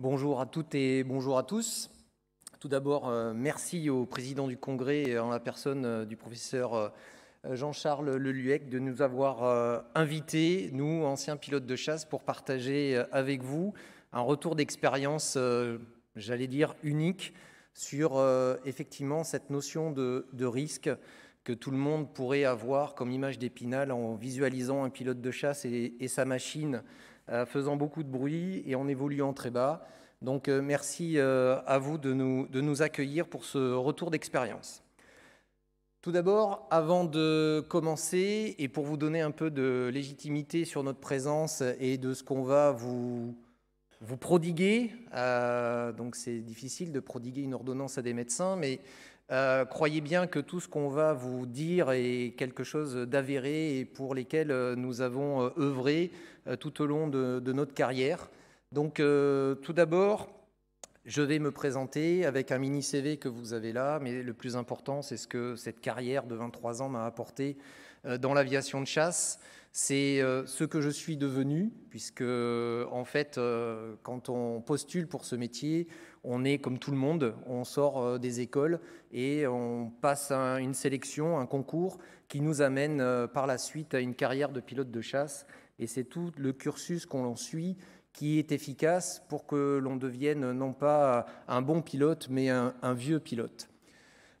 Bonjour à toutes et bonjour à tous. Tout d'abord, euh, merci au président du Congrès, et euh, en la personne euh, du professeur Jean-Charles Leluec, de nous avoir invités, nous, anciens pilotes de chasse, pour partager avec vous un retour d'expérience, j'allais dire, unique sur effectivement cette notion de, risque que tout le monde pourrait avoir comme image d'épinal en visualisant un pilote de chasse et sa machine euh, faisant beaucoup de bruit et en évoluant très bas. Donc euh, merci euh, à vous de nous, de nous accueillir pour ce retour d'expérience. Tout d'abord, avant de commencer, et pour vous donner un peu de légitimité sur notre présence et de ce qu'on va vous, vous prodiguer, donc c'est difficile de prodiguer une ordonnance à des médecins, mais euh, croyez bien que tout ce qu'on va vous dire est quelque chose d'avéré et pour lesquels euh, nous avons euh, œuvré tout au long de, notre carrière. Donc tout d'abord, je vais me présenter avec un mini CV que vous avez là, mais le plus important, c'est ce que cette carrière de 23 ans m'a apporté dans l'aviation de chasse. C'est euh, ce que je suis devenu, puisque euh, en fait, euh, quand on postule pour ce métier, on est comme tout le monde, on sort des écoles et on passe une sélection, un concours qui nous amène par la suite à une carrière de pilote de chasse. Et c'est tout le cursus qu'on en suit qui est efficace pour que l'on devienne non pas un bon pilote, mais un vieux pilote.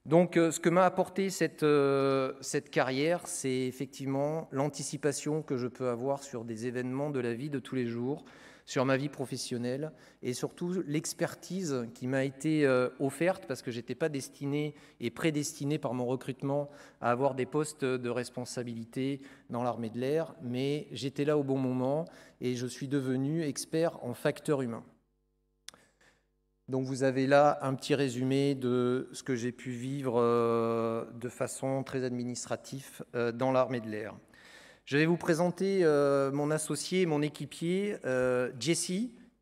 Donc, euh, ce que m'a apporté cette, euh, cette carrière, c'est effectivement l'anticipation que je peux avoir sur des événements de la vie de tous les jours, sur ma vie professionnelle et surtout l'expertise qui m'a été euh, offerte parce que je n'étais pas destiné et prédestiné par mon recrutement à avoir des postes de responsabilité dans l'armée de l'air, mais j'étais là au bon moment et je suis devenu expert en facteurs humains. Donc vous avez là un petit résumé de ce que j'ai pu vivre euh, de façon très administrative euh, dans l'armée de l'air. Je vais vous présenter euh, mon associé, mon équipier, Jesse,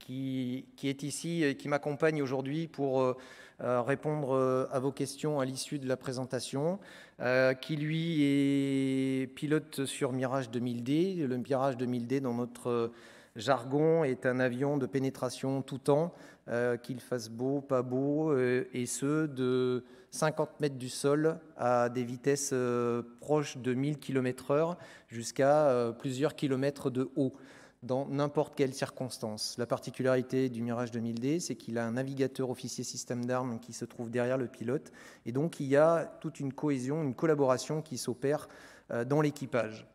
qui, est ici et qui m'accompagne aujourd'hui pour répondre à vos questions à l'issue de la présentation, qui lui est pilote sur Mirage 2000D, le Mirage 2000D dans notre Jargon est un avion de pénétration tout temps, euh, qu'il fasse beau, pas beau, euh, et ce, de 50 mètres du sol à des vitesses euh, proches de 1000 km/h jusqu'à plusieurs kilomètres de haut dans n'importe quelle circonstance. La particularité du Mirage 2000D, c'est qu'il a un navigateur officier système d'armes qui se trouve derrière le pilote, et donc il y a toute une cohésion, une collaboration qui s'opère dans l'équipage.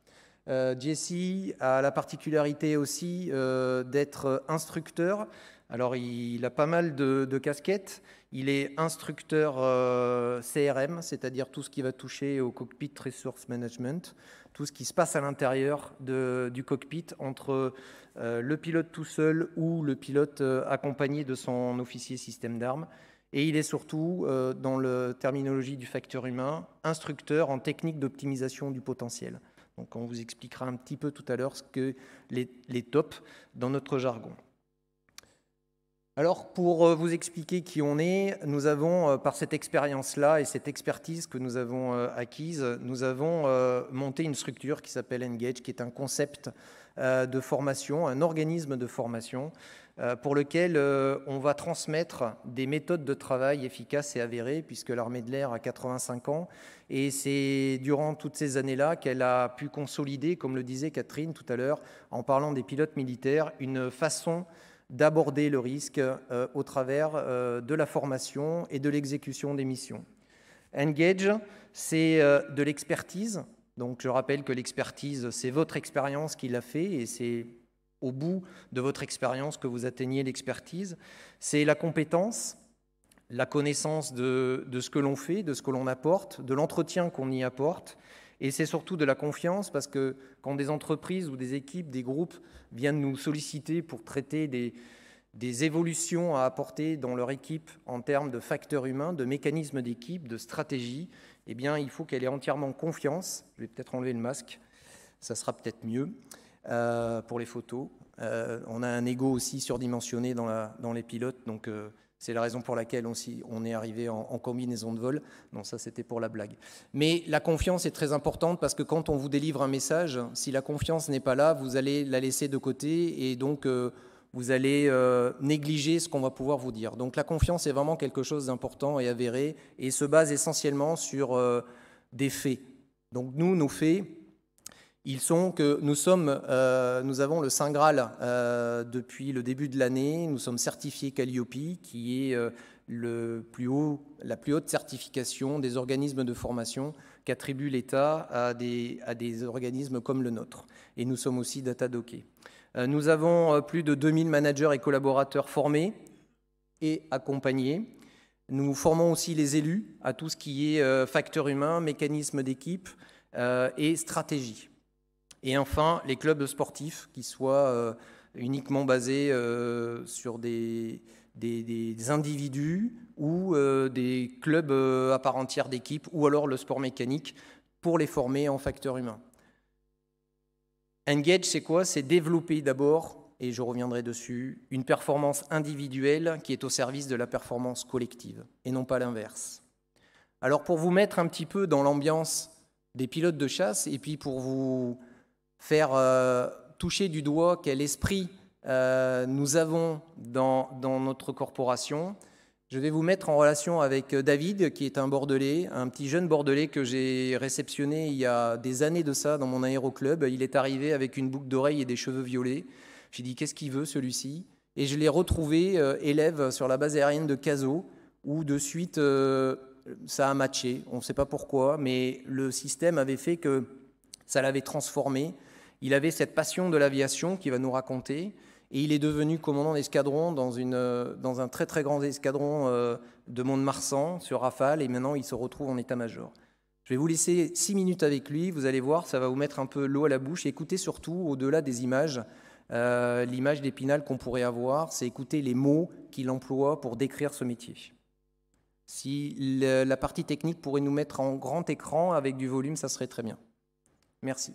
Euh, Jesse a la particularité aussi euh, d'être instructeur. Alors, il a pas mal de, casquettes. Il est instructeur euh, CRM, c'est-à-dire tout ce qui va toucher au cockpit resource management, tout ce qui se passe à l'intérieur du cockpit entre le pilote tout seul ou le pilote accompagné de son officier système d'armes. Et il est surtout, dans la terminologie du facteur humain, instructeur en technique d'optimisation du potentiel. Donc on vous expliquera un petit peu tout à l'heure ce que les, les tops dans notre jargon. Alors pour euh, vous expliquer qui on est, nous avons, euh, par cette expérience-là et cette expertise que nous avons euh, acquise, nous avons monté une structure qui s'appelle Engage, qui est un concept de formation, un organisme de formation euh, pour lequel euh, on va transmettre des méthodes de travail efficaces et avérées, puisque l'armée de l'air a 85 ans. Et c'est durant toutes ces années-là qu'elle a pu consolider, comme le disait Catherine tout à l'heure, en parlant des pilotes militaires, une façon d'aborder le risque euh, au travers de la formation et de l'exécution des missions. Engage, c'est de l'expertise. Donc je rappelle que l'expertise, c'est votre expérience qui l'a fait et c'est au bout de votre expérience que vous atteignez l'expertise, c'est la compétence, la connaissance de, ce que l'on fait, de ce que l'on apporte, de l'entretien qu'on y apporte, et c'est surtout de la confiance parce que quand des entreprises ou des équipes, des groupes viennent nous solliciter pour traiter des, des évolutions à apporter dans leur équipe en termes de facteurs humains, de mécanismes d'équipe, de stratégie, eh bien, il faut qu'elle ait entièrement confiance. Je vais peut-être enlever le masque, ça sera peut-être mieux. Euh, pour les photos. Euh, on a un ego aussi surdimensionné dans, la, dans les pilotes, donc euh, c'est la raison pour laquelle on, on est arrivé en, combinaison de vol. Non, ça c'était pour la blague. Mais la confiance est très importante parce que quand on vous délivre un message, si la confiance n'est pas là, vous allez la laisser de côté et donc vous allez négliger ce qu'on va pouvoir vous dire. Donc la confiance est vraiment quelque chose d'important et avéré et se base essentiellement sur des faits. Donc nous, nos faits, ils sont que nous, sommes, euh, nous avons le Saint Graal euh, depuis le début de l'année. Nous sommes certifiés Calliope, qui est euh, le plus haut, la plus haute certification des organismes de formation qu'attribue l'État à des, organismes comme le nôtre. Et nous sommes aussi data Nous avons plus de 2000 managers et collaborateurs formés et accompagnés. Nous formons aussi les élus à tout ce qui est facteur humain, mécanisme d'équipe et stratégie. Et enfin, les clubs sportifs qui soient euh, uniquement basés euh, sur des, individus ou euh, des clubs à part entière d'équipe ou alors le sport mécanique pour les former en facteurs humains. Engage, c'est quoi C'est développer d'abord, et je reviendrai dessus, une performance individuelle qui est au service de la performance collective, et non pas l'inverse. Alors pour vous mettre un petit peu dans l'ambiance des pilotes de chasse, et puis pour vous faire euh, toucher du doigt quel esprit euh, nous avons dans, notre corporation. Je vais vous mettre en relation avec euh, David, qui est un Bordelais, un petit jeune Bordelais que j'ai réceptionné il y a des années de ça dans mon aéroclub. Il est arrivé avec une boucle d'oreille et des cheveux violets. J'ai dit, qu'est-ce qu'il veut celui-ci Et je l'ai retrouvé élève sur la base aérienne de Cazaux, où de suite, ça a matché. On ne sait pas pourquoi, mais le système avait fait que ça l'avait transformé il avait cette passion de l'aviation qu'il va nous raconter, et il est devenu commandant d'escadron dans, euh, dans un très très grand escadron euh, de Mont-de-Marsan sur Rafale, et maintenant il se retrouve en état-major. Je vais vous laisser six minutes avec lui, vous allez voir, ça va vous mettre un peu l'eau à la bouche, écoutez surtout au-delà des images. Euh, l'image d'Épinal qu'on pourrait avoir, c'est écouter les mots qu'il emploie pour décrire ce métier. Si la partie technique pourrait nous mettre en grand écran avec du volume, ça serait très bien. Merci.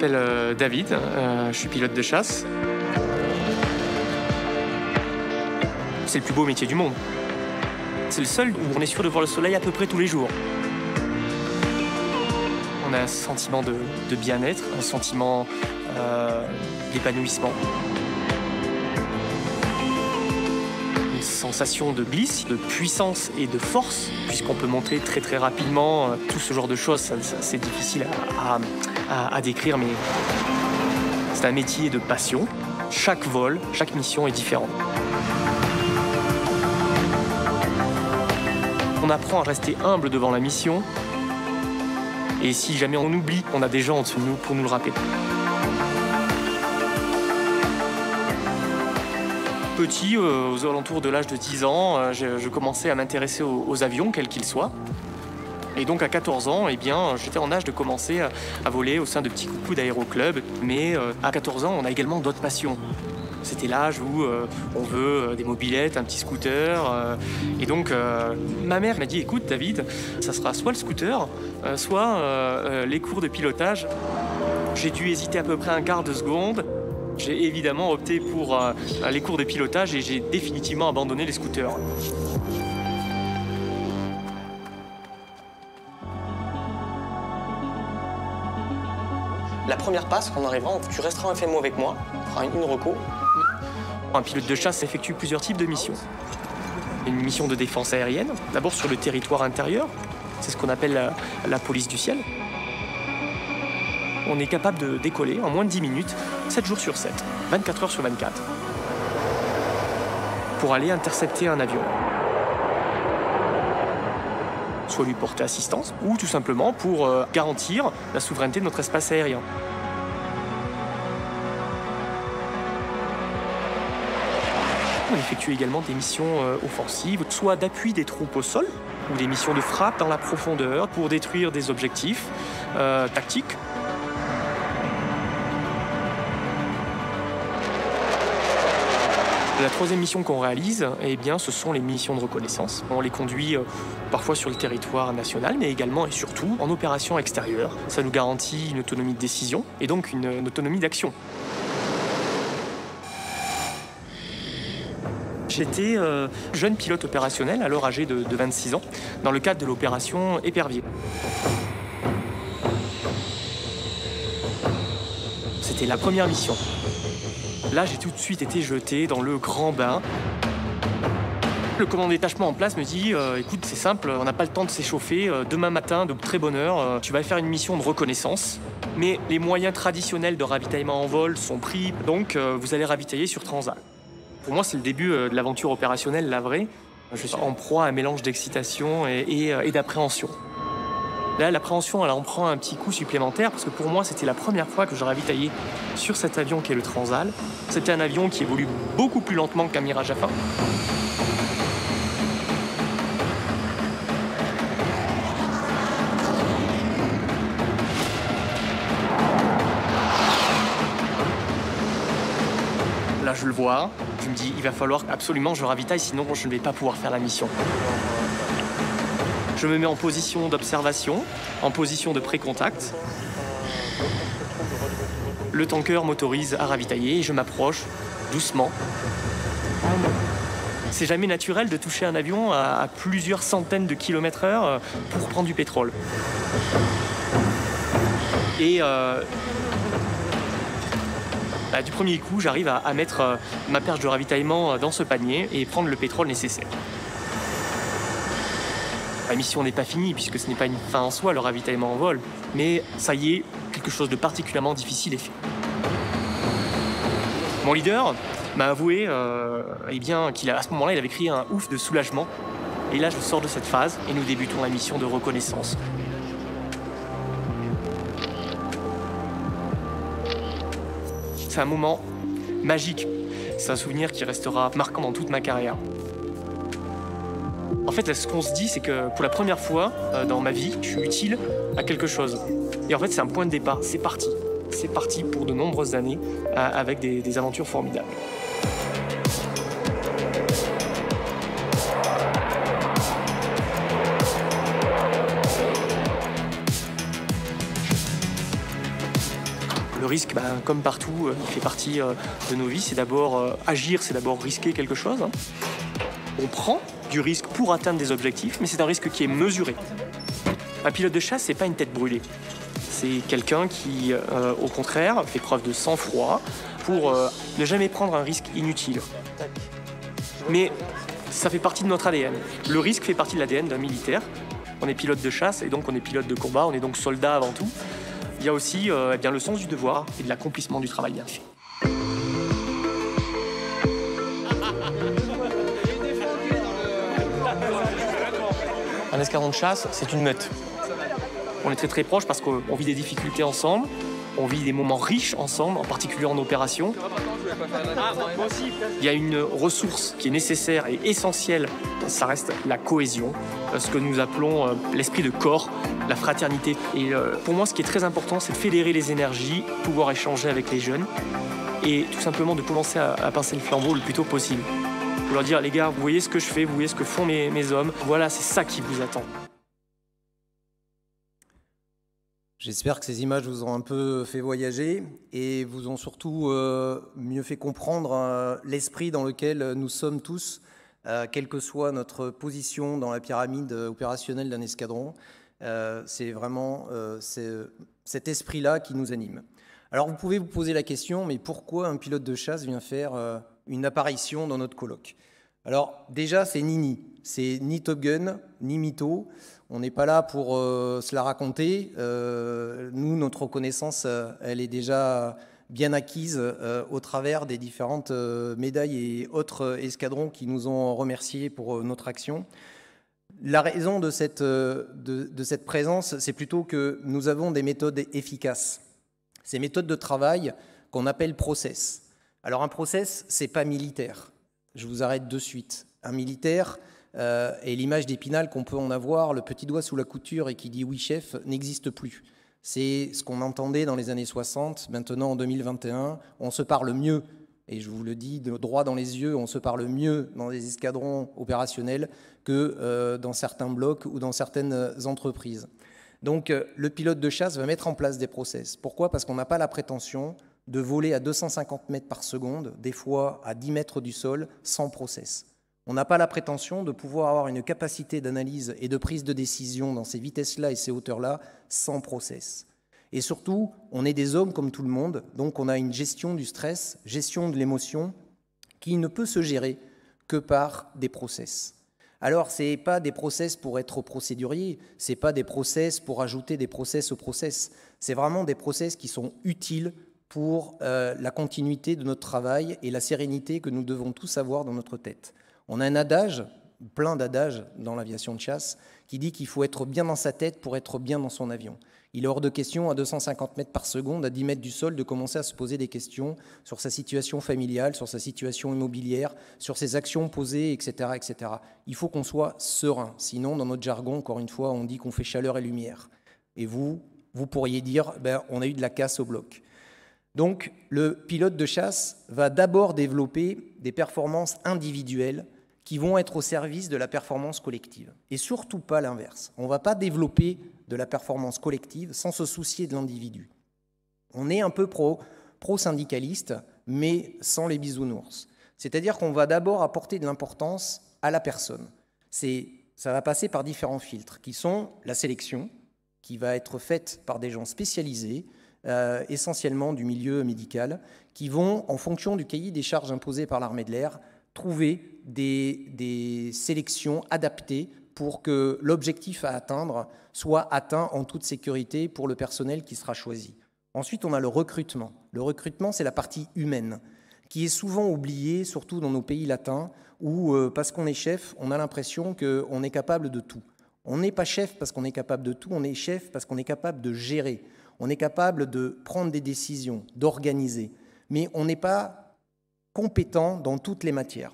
m'appelle euh, David, euh, je suis pilote de chasse. C'est le plus beau métier du monde. C'est le seul où on est sûr de voir le soleil à peu près tous les jours. On a un sentiment de, bien-être, un sentiment euh, d'épanouissement. Une sensation de glisse, de puissance et de force, puisqu'on peut monter très très rapidement. Tout ce genre de choses, c'est difficile à à, décrire, mais c'est un métier de passion. Chaque vol, chaque mission est différente. On apprend à rester humble devant la mission. Et si jamais on oublie, on a des gens en dessous de nous pour nous le rappeler. Petit, euh, aux alentours de l'âge de 10 ans, euh, je, commençais à m'intéresser aux avions, quels qu'ils soient. Et donc à 14 ans, eh bien, j'étais en âge de commencer à voler au sein de petits coucous d'aéroclub. Mais euh, à 14 ans, on a également d'autres passions. C'était l'âge où euh, on veut euh, des mobilettes, un petit scooter. et donc, ma mère m'a dit écoute, David, ça sera soit le scooter, soit les cours de pilotage. J'ai dû hésiter à peu près un quart de seconde. J'ai évidemment opté pour les cours de pilotage et j'ai définitivement abandonné les scooters. La première passe, quand on arrivera, tu resteras en FMO avec moi, on une reco. Un pilote de chasse effectue plusieurs types de missions. Une mission de défense aérienne, d'abord sur le territoire intérieur, c'est ce qu'on appelle la, la police du ciel. On est capable de décoller en moins de 10 minutes, 7 jours sur 7, 24 heures sur 24, pour aller intercepter un avion pour lui porter assistance ou tout simplement pour euh, garantir la souveraineté de notre espace aérien. On effectue également des missions euh, offensives, soit d'appui des troupes au sol, ou des missions de frappe dans la profondeur pour détruire des objectifs euh, tactiques La troisième mission qu'on réalise, eh bien, ce sont les missions de reconnaissance. On les conduit euh, parfois sur le territoire national, mais également et surtout en opération extérieure. Ça nous garantit une autonomie de décision et donc une, autonomie d'action. J'étais euh, jeune pilote opérationnel, alors âgé de 26 ans, dans le cadre de l'opération Épervier. C'était la première mission. Là, j'ai tout de suite été jeté dans le grand bain. Le commandant détachement en place me dit euh, écoute, c'est simple, on n'a pas le temps de s'échauffer. Euh, demain matin, de très bonne heure, euh, tu vas faire une mission de reconnaissance. Mais les moyens traditionnels de ravitaillement en vol sont pris, donc vous allez ravitailler sur Transat. Pour moi, c'est le début de l'aventure opérationnelle, la vraie. Je suis en proie à un mélange d'excitation et d'appréhension. Là, l'appréhension, elle en prend un petit coup supplémentaire parce que pour moi, c'était la première fois que je ravitaillais sur cet avion qui est le Transal. C'était un avion qui évolue beaucoup plus lentement qu'un Mirage à Là, je le vois. Je me dis, il va falloir absolument que je ravitaille, sinon je ne vais pas pouvoir faire la mission. Je me mets en position d'observation, en position de pré-contact. Le tanker m'autorise à ravitailler et je m'approche doucement. C'est jamais naturel de toucher un avion à, plusieurs centaines de kilomètres heure euh, pour prendre du pétrole. Et euh, bah, du premier coup, j'arrive à, mettre euh, ma perche de ravitaillement dans ce panier et prendre le pétrole nécessaire. La mission n'est pas finie puisque ce n'est pas une fin en soi, le ravitaillement en vol, mais ça y est, quelque chose de particulièrement difficile est fait. Mon leader m'a avoué euh, eh qu'il ce moment-là, il avait crié un ouf de soulagement. Et là, je sors de cette phase et nous débutons la mission de reconnaissance. C'est un moment magique. C'est un souvenir qui restera marquant dans toute ma carrière. En fait, ce qu'on se dit, c'est que pour la première fois euh, dans ma vie, je suis utile à quelque chose. Et en fait, c'est un point de départ. C'est parti. C'est parti pour de nombreuses années euh, avec des, aventures formidables. Le risque, ben, comme partout, euh, il fait partie de nos vies. C'est d'abord agir, c'est d'abord risquer quelque chose. Hein. On prend, du risque pour atteindre des objectifs, mais c'est un risque qui est mesuré. Un pilote de chasse, n'est pas une tête brûlée. C'est quelqu'un qui, euh, au contraire, fait preuve de sang-froid pour euh, ne jamais prendre un risque inutile. Mais ça fait partie de notre ADN. Le risque fait partie de l'ADN d'un militaire. On est pilote de chasse et donc on est pilote de combat, on est donc soldat avant tout. Il y a aussi euh, eh bien, le sens du devoir et de l'accomplissement du travail bien fait. Un escadron de chasse, c'est une meute. On est très très proches parce qu'on vit des difficultés ensemble, on vit des moments riches ensemble, en particulier en opération. Il y a une ressource qui est nécessaire et essentielle, ça reste la cohésion, ce que nous appelons euh, l'esprit de corps, la fraternité. Et euh, pour moi, ce qui est très important, c'est de fédérer les énergies, pouvoir échanger avec les jeunes et tout simplement de commencer à, à pincer le flambeau le plus tôt possible vouloir dire les gars, vous voyez ce que je fais, vous voyez ce que font mes, hommes, voilà, c'est ça qui vous attend. J'espère que ces images vous ont un peu fait voyager et vous ont surtout euh, mieux fait comprendre euh, l'esprit dans lequel nous sommes tous, euh, quelle que soit notre position dans la pyramide opérationnelle d'un escadron. c'est vraiment cet esprit-là qui nous anime. Alors vous pouvez vous poser la question, mais pourquoi un pilote de chasse vient faire une apparition dans notre colloque. Alors déjà, c'est ni, c'est ni Top Gun, ni Mito. On n'est pas là pour euh, se la raconter. Euh, nous, notre reconnaissance, euh, elle est déjà bien acquise au travers des différentes médailles et autres escadrons qui nous ont remerciés pour notre action. La raison de cette, de cette présence, c'est plutôt que nous avons des méthodes efficaces. Ces méthodes de travail qu'on appelle process. Alors un process, c'est pas militaire. Je vous arrête de suite. Un militaire et euh, l'image d'épinal qu'on peut en avoir, le petit doigt sous la couture et qui dit oui chef, n'existe plus. C'est ce qu'on entendait dans les années 60. Maintenant, en 2021, on se parle mieux. Et je vous le dis de droit dans les yeux, on se parle mieux dans les escadrons opérationnels que euh, dans certains blocs ou dans certaines euh, entreprises. Donc, le pilote de chasse va mettre en place des process. Pourquoi Parce qu'on n'a pas la prétention de voler à 250 mètres par seconde, des fois à 10 mètres du sol, sans process. On n'a pas la prétention de pouvoir avoir une capacité d'analyse et de prise de décision dans ces vitesses-là et ces hauteurs-là sans process. Et surtout, on est des hommes comme tout le monde, donc on a une gestion du stress, gestion de l'émotion, qui ne peut se gérer que par des process. Alors, ce n'est pas des process pour être procédurier, ce n'est pas des process pour ajouter des process aux process, c'est vraiment des process qui sont utiles pour euh, la continuité de notre travail et la sérénité que nous devons tous avoir dans notre tête. On a un adage, plein d'adages dans l'aviation de chasse, qui dit qu'il faut être bien dans sa tête pour être bien dans son avion. Il est hors de question à 250 mètres par seconde, à 10 mètres du sol, de commencer à se poser des questions sur sa situation familiale, sur sa situation immobilière, sur ses actions posées, etc. etc. Il faut qu'on soit serein. Sinon, dans notre jargon, encore une fois, on dit qu'on fait chaleur et lumière. Et vous, vous pourriez dire, ben, on a eu de la casse au bloc. Donc le pilote de chasse va d'abord développer des performances individuelles qui vont être au service de la performance collective. Et surtout pas l'inverse. On ne va pas développer de la performance collective sans se soucier de l'individu. On est un peu pro-syndicaliste, mais sans les bisounours. C'est-à-dire qu'on va d'abord apporter de l'importance à la personne. ça va passer par différents filtres, qui sont la sélection, qui va être faite par des gens spécialisés, euh, essentiellement du milieu médical, qui vont, en fonction du cahier des charges imposées par l'armée de l'air, trouver des, sélections adaptées pour que l'objectif à atteindre soit atteint en toute sécurité pour le personnel qui sera choisi. Ensuite, on a le recrutement. Le recrutement, c'est la partie humaine, qui est souvent oubliée, surtout dans nos pays latins, où, euh, parce qu'on est chef, on a l'impression qu'on est capable de tout. On n'est pas chef parce qu'on est capable de tout, on est chef parce qu'on est capable de gérer on est capable de prendre des décisions, d'organiser, mais on n'est pas compétent dans toutes les matières.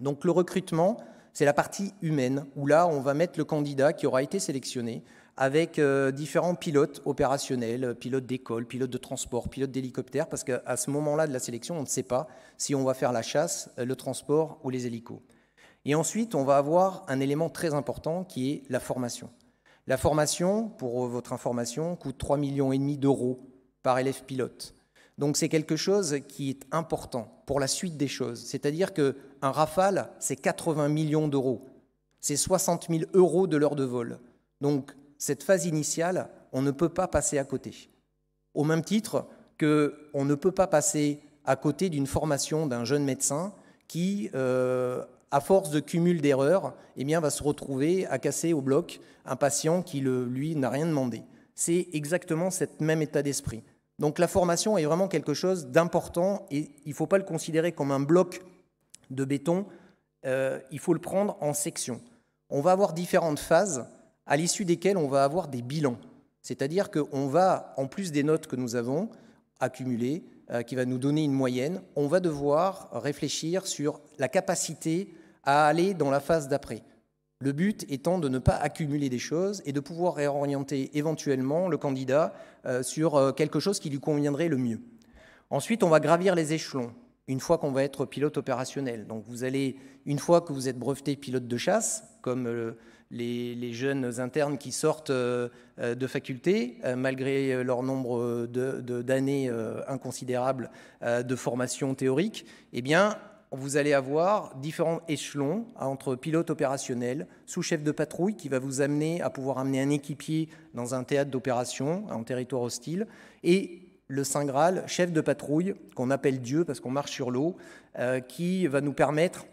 Donc le recrutement, c'est la partie humaine, où là, on va mettre le candidat qui aura été sélectionné avec euh, différents pilotes opérationnels, pilotes d'école, pilotes de transport, pilotes d'hélicoptère, parce qu'à ce moment-là de la sélection, on ne sait pas si on va faire la chasse, euh, le transport ou les hélicos. Et ensuite, on va avoir un élément très important qui est la formation. La formation, pour votre information, coûte 3,5 millions d'euros par élève pilote. Donc c'est quelque chose qui est important pour la suite des choses. C'est-à-dire qu'un Rafale, c'est 80 millions d'euros. C'est 60 000 euros de l'heure de vol. Donc cette phase initiale, on ne peut pas passer à côté. Au même titre qu'on ne peut pas passer à côté d'une formation d'un jeune médecin qui euh, à force de cumul d'erreurs, eh bien, va se retrouver à casser au bloc un patient qui, lui, n'a rien demandé. C'est exactement cet même état d'esprit. Donc la formation est vraiment quelque chose d'important et il ne faut pas le considérer comme un bloc de béton, euh, il faut le prendre en section. On va avoir différentes phases à l'issue desquelles on va avoir des bilans. C'est-à-dire qu'on va, en plus des notes que nous avons accumulées, euh, qui va nous donner une moyenne, on va devoir réfléchir sur la capacité à aller dans la phase d'après. Le but étant de ne pas accumuler des choses et de pouvoir réorienter éventuellement le candidat euh, sur euh, quelque chose qui lui conviendrait le mieux. Ensuite, on va gravir les échelons une fois qu'on va être pilote opérationnel. Donc vous allez, une fois que vous êtes breveté pilote de chasse, comme le les, jeunes internes qui sortent euh, euh, de faculté, euh, malgré leur nombre d'années inconsidérables de formation théorique, eh bien, vous allez avoir différents échelons hein, entre pilote opérationnel, sous-chef de patrouille qui va vous amener à pouvoir amener un équipier dans un théâtre d'opération, en territoire hostile, et le Saint Graal, chef de patrouille, qu'on appelle Dieu parce qu'on marche sur l'eau, qui va nous permettre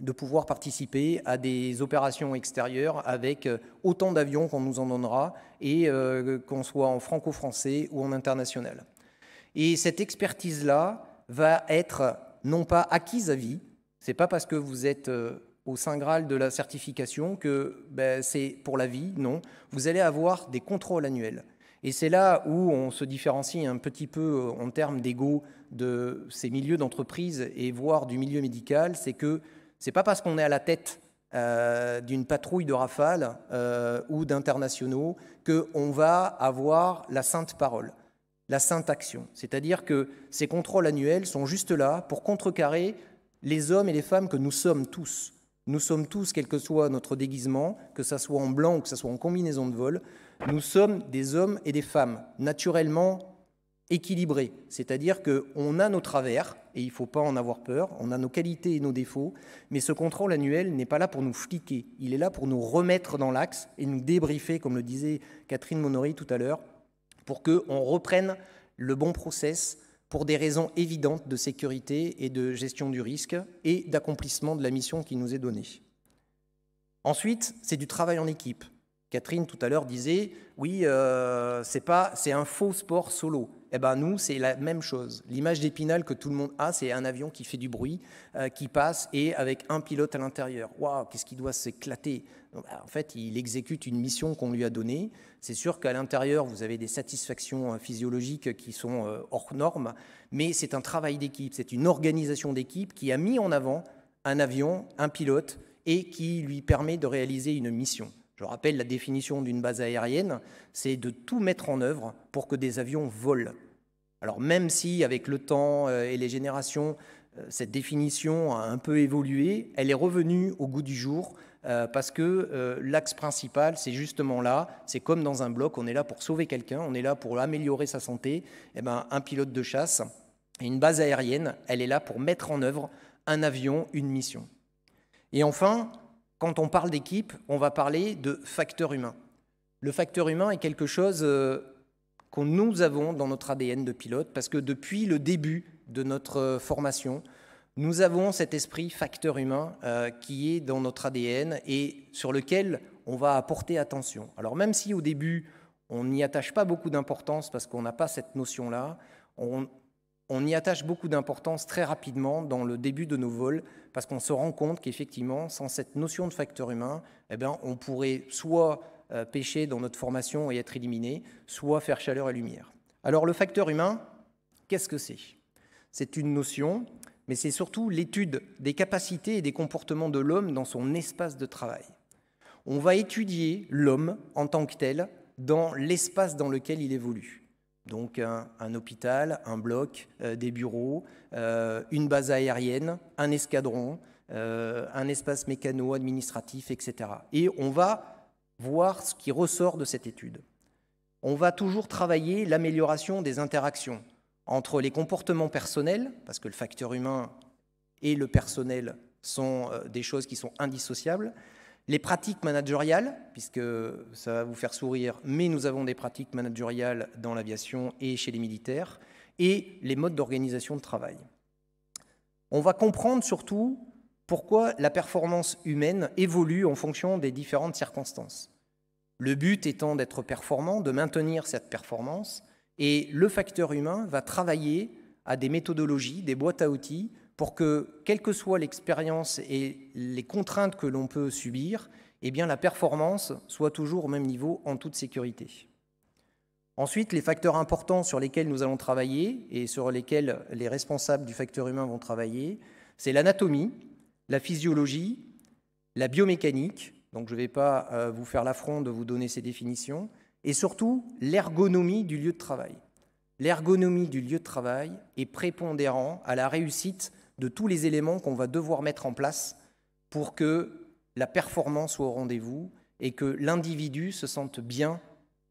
de pouvoir participer à des opérations extérieures avec euh, autant d'avions qu'on nous en donnera, et euh, qu'on soit en franco-français ou en international. Et cette expertise-là va être non pas acquise à vie, c'est pas parce que vous êtes euh, au Saint Graal de la certification que ben, c'est pour la vie, non. Vous allez avoir des contrôles annuels. Et c'est là où on se différencie un petit peu en termes d'ego de ces milieux d'entreprise et voire du milieu médical, c'est que c'est pas parce qu'on est à la tête euh, d'une patrouille de Rafale euh, ou d'internationaux qu'on va avoir la sainte parole, la sainte action. C'est-à-dire que ces contrôles annuels sont juste là pour contrecarrer les hommes et les femmes que nous sommes tous. Nous sommes tous, quel que soit notre déguisement, que ce soit en blanc ou que ce soit en combinaison de vol, nous sommes des hommes et des femmes naturellement équilibré, c'est-à-dire qu'on a nos travers, et il ne faut pas en avoir peur, on a nos qualités et nos défauts, mais ce contrôle annuel n'est pas là pour nous fliquer, il est là pour nous remettre dans l'axe et nous débriefer, comme le disait Catherine Monori tout à l'heure, pour qu'on reprenne le bon process pour des raisons évidentes de sécurité et de gestion du risque et d'accomplissement de la mission qui nous est donnée. Ensuite, c'est du travail en équipe. Catherine tout à l'heure disait, oui, euh, c'est un faux sport solo eh ben nous, c'est la même chose. L'image d'Épinal que tout le monde a, c'est un avion qui fait du bruit, euh, qui passe, et avec un pilote à l'intérieur. Waouh, qu'est-ce qui doit s'éclater bah, en fait, il exécute une mission qu'on lui a donnée. C'est sûr qu'à l'intérieur, vous avez des satisfactions euh, physiologiques qui sont euh, hors normes, mais c'est un travail d'équipe, c'est une organisation d'équipe qui a mis en avant un avion, un pilote, et qui lui permet de réaliser une mission. Je rappelle la définition d'une base aérienne, c'est de tout mettre en œuvre pour que des avions volent. Alors même si avec le temps euh, et les générations, euh, cette définition a un peu évolué, elle est revenue au goût du jour euh, parce que l'axe principal, c'est justement là, c'est comme dans un bloc, on est là pour sauver quelqu'un, on est là pour améliorer sa santé. Et eh ben, un pilote de chasse et une base aérienne, elle est là pour mettre en œuvre un avion, une mission. Et enfin, quand on parle d'équipe, on va parler de facteur humain. Le facteur humain est quelque chose que nous avons dans notre ADN de pilote, parce que depuis le début de notre euh, formation, nous avons cet esprit facteur humain euh, qui est dans notre ADN et sur lequel on va apporter attention. Alors même si au début, on n'y attache pas beaucoup d'importance parce qu'on n'a pas cette notion-là, on, on, y attache beaucoup d'importance très rapidement dans le début de nos vols parce qu'on se rend compte qu'effectivement, sans cette notion de facteur humain, eh bien, on pourrait soit euh, pécher dans notre formation et être éliminé, soit faire chaleur et lumière. Alors le facteur humain, qu'est-ce que c'est C'est une notion, mais c'est surtout l'étude des capacités et des comportements de l'homme dans son espace de travail. On va étudier l'homme en tant que tel dans l'espace dans lequel il évolue. Donc un, hôpital, un bloc, euh, des bureaux, euh, une base aérienne, un escadron, un espace mécano-administratif, etc. Et on va voir ce qui ressort de cette étude. On va toujours travailler l'amélioration des interactions entre les comportements personnels, parce que le facteur humain et le personnel sont euh, des choses qui sont indissociables, les pratiques managériales, puisque ça va vous faire sourire, mais nous avons des pratiques managériales dans l'aviation et chez les militaires, et les modes d'organisation de travail. On va comprendre surtout pourquoi la performance humaine évolue en fonction des différentes circonstances. Le but étant d'être performant, de maintenir cette performance, et le facteur humain va travailler à des méthodologies, des boîtes à outils, pour que, quelle que soit l'expérience et les contraintes que l'on peut subir, eh bien, la performance soit toujours au même niveau en toute sécurité. Ensuite, les facteurs importants sur lesquels nous allons travailler et sur lesquels les responsables du facteur humain vont travailler, c'est l'anatomie, la physiologie, la biomécanique, donc je ne vais pas euh, vous faire l'affront de vous donner ces définitions, et surtout l'ergonomie du lieu de travail. L'ergonomie du lieu de travail est prépondérant à la réussite de tous les éléments qu'on va devoir mettre en place pour que la performance soit au rendez-vous et que l'individu se sente bien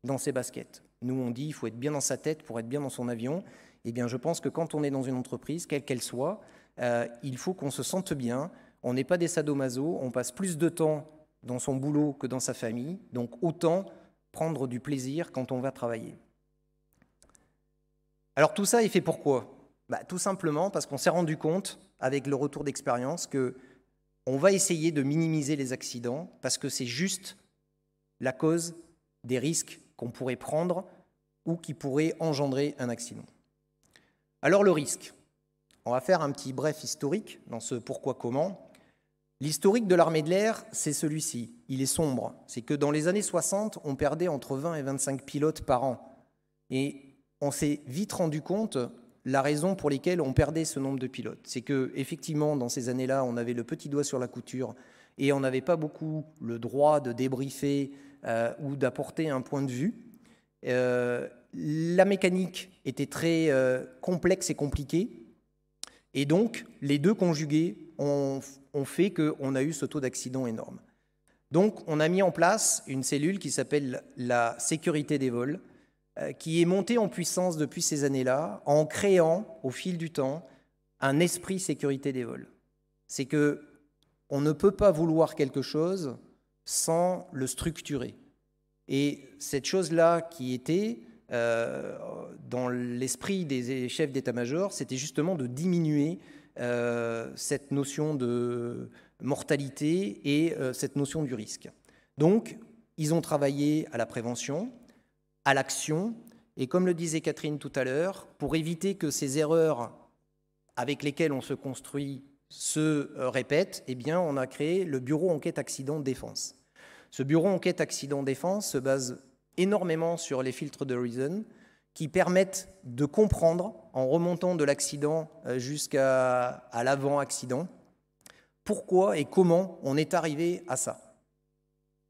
dans ses baskets. Nous, on dit il faut être bien dans sa tête pour être bien dans son avion. Eh bien, je pense que quand on est dans une entreprise, quelle qu'elle soit, euh, il faut qu'on se sente bien, on n'est pas des sadomaso, on passe plus de temps dans son boulot que dans sa famille, donc autant prendre du plaisir quand on va travailler. Alors tout ça est fait pourquoi bah, Tout simplement parce qu'on s'est rendu compte, avec le retour d'expérience, que on va essayer de minimiser les accidents parce que c'est juste la cause des risques qu'on pourrait prendre ou qui pourraient engendrer un accident. Alors le risque. On va faire un petit bref historique dans ce pourquoi comment. L'historique de l'armée de l'air, c'est celui-ci. Il est sombre. C'est que dans les années 60, on perdait entre 20 et 25 pilotes par an. Et on s'est vite rendu compte la raison pour laquelle on perdait ce nombre de pilotes. C'est que effectivement, dans ces années-là, on avait le petit doigt sur la couture et on n'avait pas beaucoup le droit de débriefer euh, ou d'apporter un point de vue. Euh, la mécanique était très euh, complexe et compliquée. Et donc, les deux conjugués ont, fait qu'on a eu ce taux d'accident énorme. Donc, on a mis en place une cellule qui s'appelle la sécurité des vols, euh, qui est montée en puissance depuis ces années-là en créant, au fil du temps, un esprit sécurité des vols. C'est que on ne peut pas vouloir quelque chose sans le structurer. Et cette chose-là qui était euh, dans l'esprit des chefs d'état-major, c'était justement de diminuer euh, cette notion de mortalité et euh, cette notion du risque. Donc, ils ont travaillé à la prévention, à l'action, et comme le disait Catherine tout à l'heure, pour éviter que ces erreurs avec lesquelles on se construit se euh, répètent, eh bien, on a créé le bureau enquête accident défense. Ce bureau enquête accident défense se base énormément sur les filtres de Reason, qui permettent de comprendre, en remontant de l'accident euh, jusqu'à l'avant-accident, pourquoi et comment on est arrivé à ça.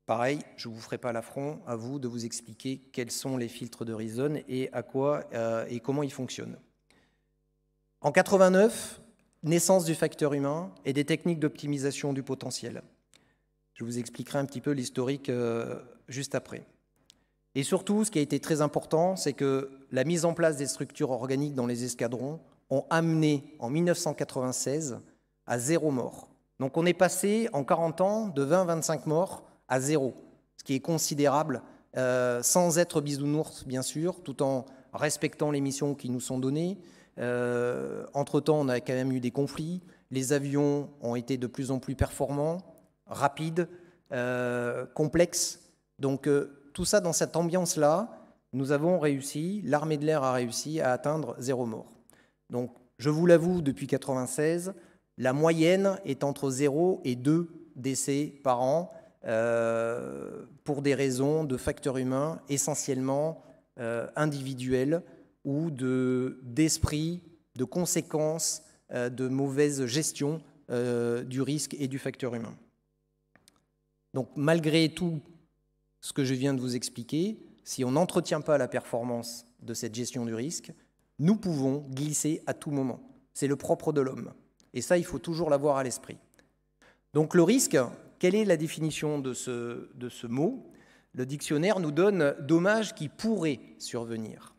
Pareil, je ne vous ferai pas l'affront à vous de vous expliquer quels sont les filtres de Reason et à quoi euh, et comment ils fonctionnent. En 89, naissance du facteur humain et des techniques d'optimisation du potentiel. Je vous expliquerai un petit peu l'historique euh, juste après. Et surtout, ce qui a été très important, c'est que la mise en place des structures organiques dans les escadrons ont amené en 1996 à zéro mort. Donc on est passé en 40 ans de 20-25 morts à zéro, ce qui est considérable, euh, sans être bisounours bien sûr, tout en respectant les missions qui nous sont données. Euh, entre-temps, on a quand même eu des conflits, les avions ont été de plus en plus performants, rapides, euh, complexes. Donc tout ça dans cette ambiance-là, nous avons réussi, l'armée de l'air a réussi à atteindre zéro mort. Donc, je vous l'avoue, depuis 1996, la moyenne est entre zéro et deux décès par an euh, pour des raisons de facteurs humains essentiellement euh, individuels ou d'esprit, de, conséquences, euh, de mauvaise gestion du risque et du facteur humain. Donc malgré tout, ce que je viens de vous expliquer, si on n'entretient pas la performance de cette gestion du risque, nous pouvons glisser à tout moment. C'est le propre de l'homme. Et ça, il faut toujours l'avoir à l'esprit. Donc le risque, quelle est la définition de ce, de ce mot Le dictionnaire nous donne dommages qui pourrait survenir.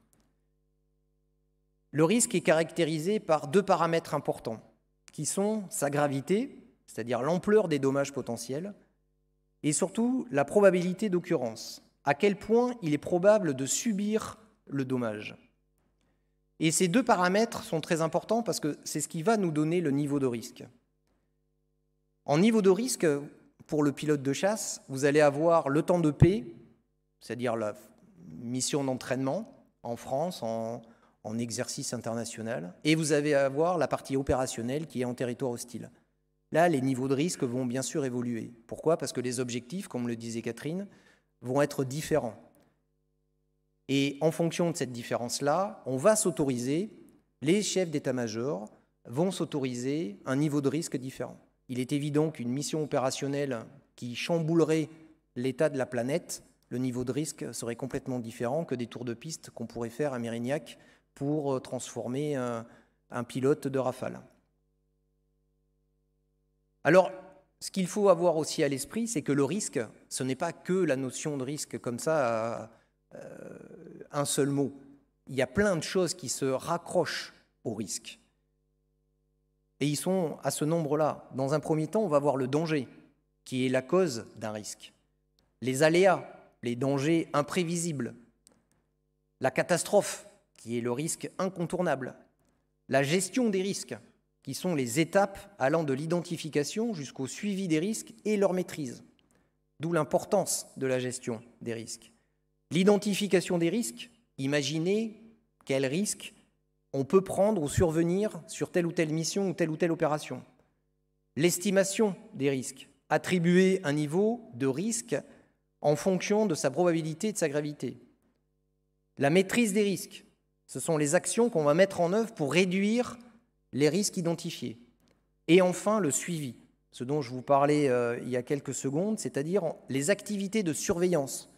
Le risque est caractérisé par deux paramètres importants, qui sont sa gravité, c'est-à-dire l'ampleur des dommages potentiels, et surtout la probabilité d'occurrence, à quel point il est probable de subir le dommage. Et ces deux paramètres sont très importants parce que c'est ce qui va nous donner le niveau de risque. En niveau de risque, pour le pilote de chasse, vous allez avoir le temps de paix, c'est-à-dire la mission d'entraînement en France, en, exercice international, et vous allez avoir la partie opérationnelle qui est en territoire hostile. Là, les niveaux de risque vont bien sûr évoluer. Pourquoi Parce que les objectifs, comme le disait Catherine, vont être différents. Et en fonction de cette différence-là, on va s'autoriser, les chefs d'état-major vont s'autoriser un niveau de risque différent. Il est évident qu'une mission opérationnelle qui chamboulerait l'état de la planète, le niveau de risque serait complètement différent que des tours de piste qu'on pourrait faire à Mérignac pour euh, transformer euh, un, pilote de Rafale. Alors, ce qu'il faut avoir aussi à l'esprit, c'est que le risque, ce n'est pas que la notion de risque comme ça, euh, un seul mot. Il y a plein de choses qui se raccrochent au risque. Et ils sont à ce nombre-là. Dans un premier temps, on va voir le danger, qui est la cause d'un risque. Les aléas, les dangers imprévisibles. La catastrophe, qui est le risque incontournable. La gestion des risques, qui sont les étapes allant de l'identification jusqu'au suivi des risques et leur maîtrise, d'où l'importance de la gestion des risques. L'identification des risques, imaginez quels risques on peut prendre ou survenir sur telle ou telle mission ou telle ou telle opération. L'estimation des risques, attribuer un niveau de risque en fonction de sa probabilité et de sa gravité. La maîtrise des risques, ce sont les actions qu'on va mettre en œuvre pour réduire les risques identifiés. Et enfin, le suivi, ce dont je vous parlais euh, il y a quelques secondes, c'est-à-dire les activités de surveillance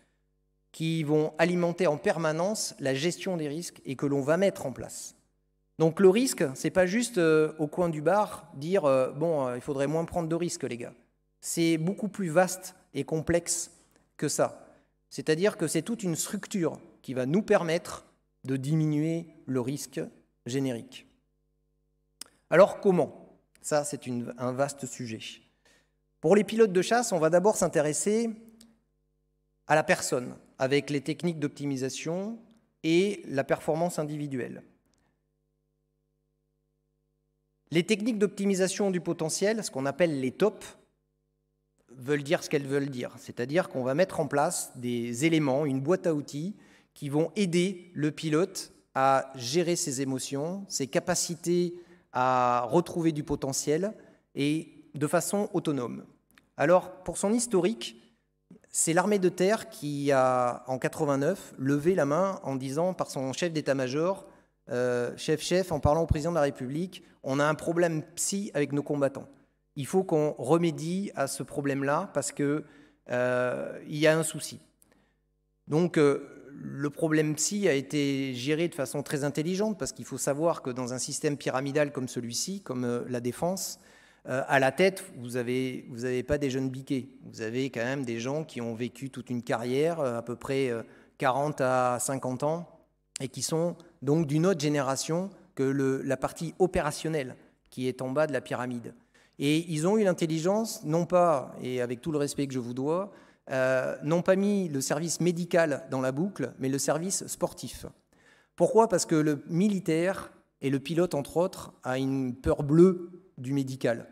qui vont alimenter en permanence la gestion des risques et que l'on va mettre en place. Donc le risque, ce n'est pas juste euh, au coin du bar dire euh, bon, il faudrait moins prendre de risques les gars. C'est beaucoup plus vaste et complexe que ça. C'est-à-dire que c'est toute une structure qui va nous permettre de diminuer le risque générique. Alors comment Ça, c'est un vaste sujet. Pour les pilotes de chasse, on va d'abord s'intéresser à la personne, avec les techniques d'optimisation et la performance individuelle. Les techniques d'optimisation du potentiel, ce qu'on appelle les tops, veulent dire ce qu'elles veulent dire. C'est-à-dire qu'on va mettre en place des éléments, une boîte à outils, qui vont aider le pilote à gérer ses émotions, ses capacités à retrouver du potentiel et de façon autonome. Alors, pour son historique, c'est l'armée de terre qui a, en 89, levé la main en disant par son chef d'état-major, euh, chef chef, en parlant au président de la République, on a un problème psy avec nos combattants. Il faut qu'on remédie à ce problème-là parce que euh, il y a un souci. Donc, euh, le problème psy a été géré de façon très intelligente parce qu'il faut savoir que dans un système pyramidal comme celui-ci, comme euh, la défense, euh, à la tête, vous n'avez pas des jeunes biquets. Vous avez quand même des gens qui ont vécu toute une carrière, euh, à peu près 40 à 50 ans, et qui sont donc d'une autre génération que la partie opérationnelle qui est en bas de la pyramide. Et ils ont eu l'intelligence, non pas, et avec tout le respect que je vous dois, euh, n'ont pas mis le service médical dans la boucle, mais le service sportif. Pourquoi Parce que le militaire et le pilote, entre autres, a une peur bleue du médical.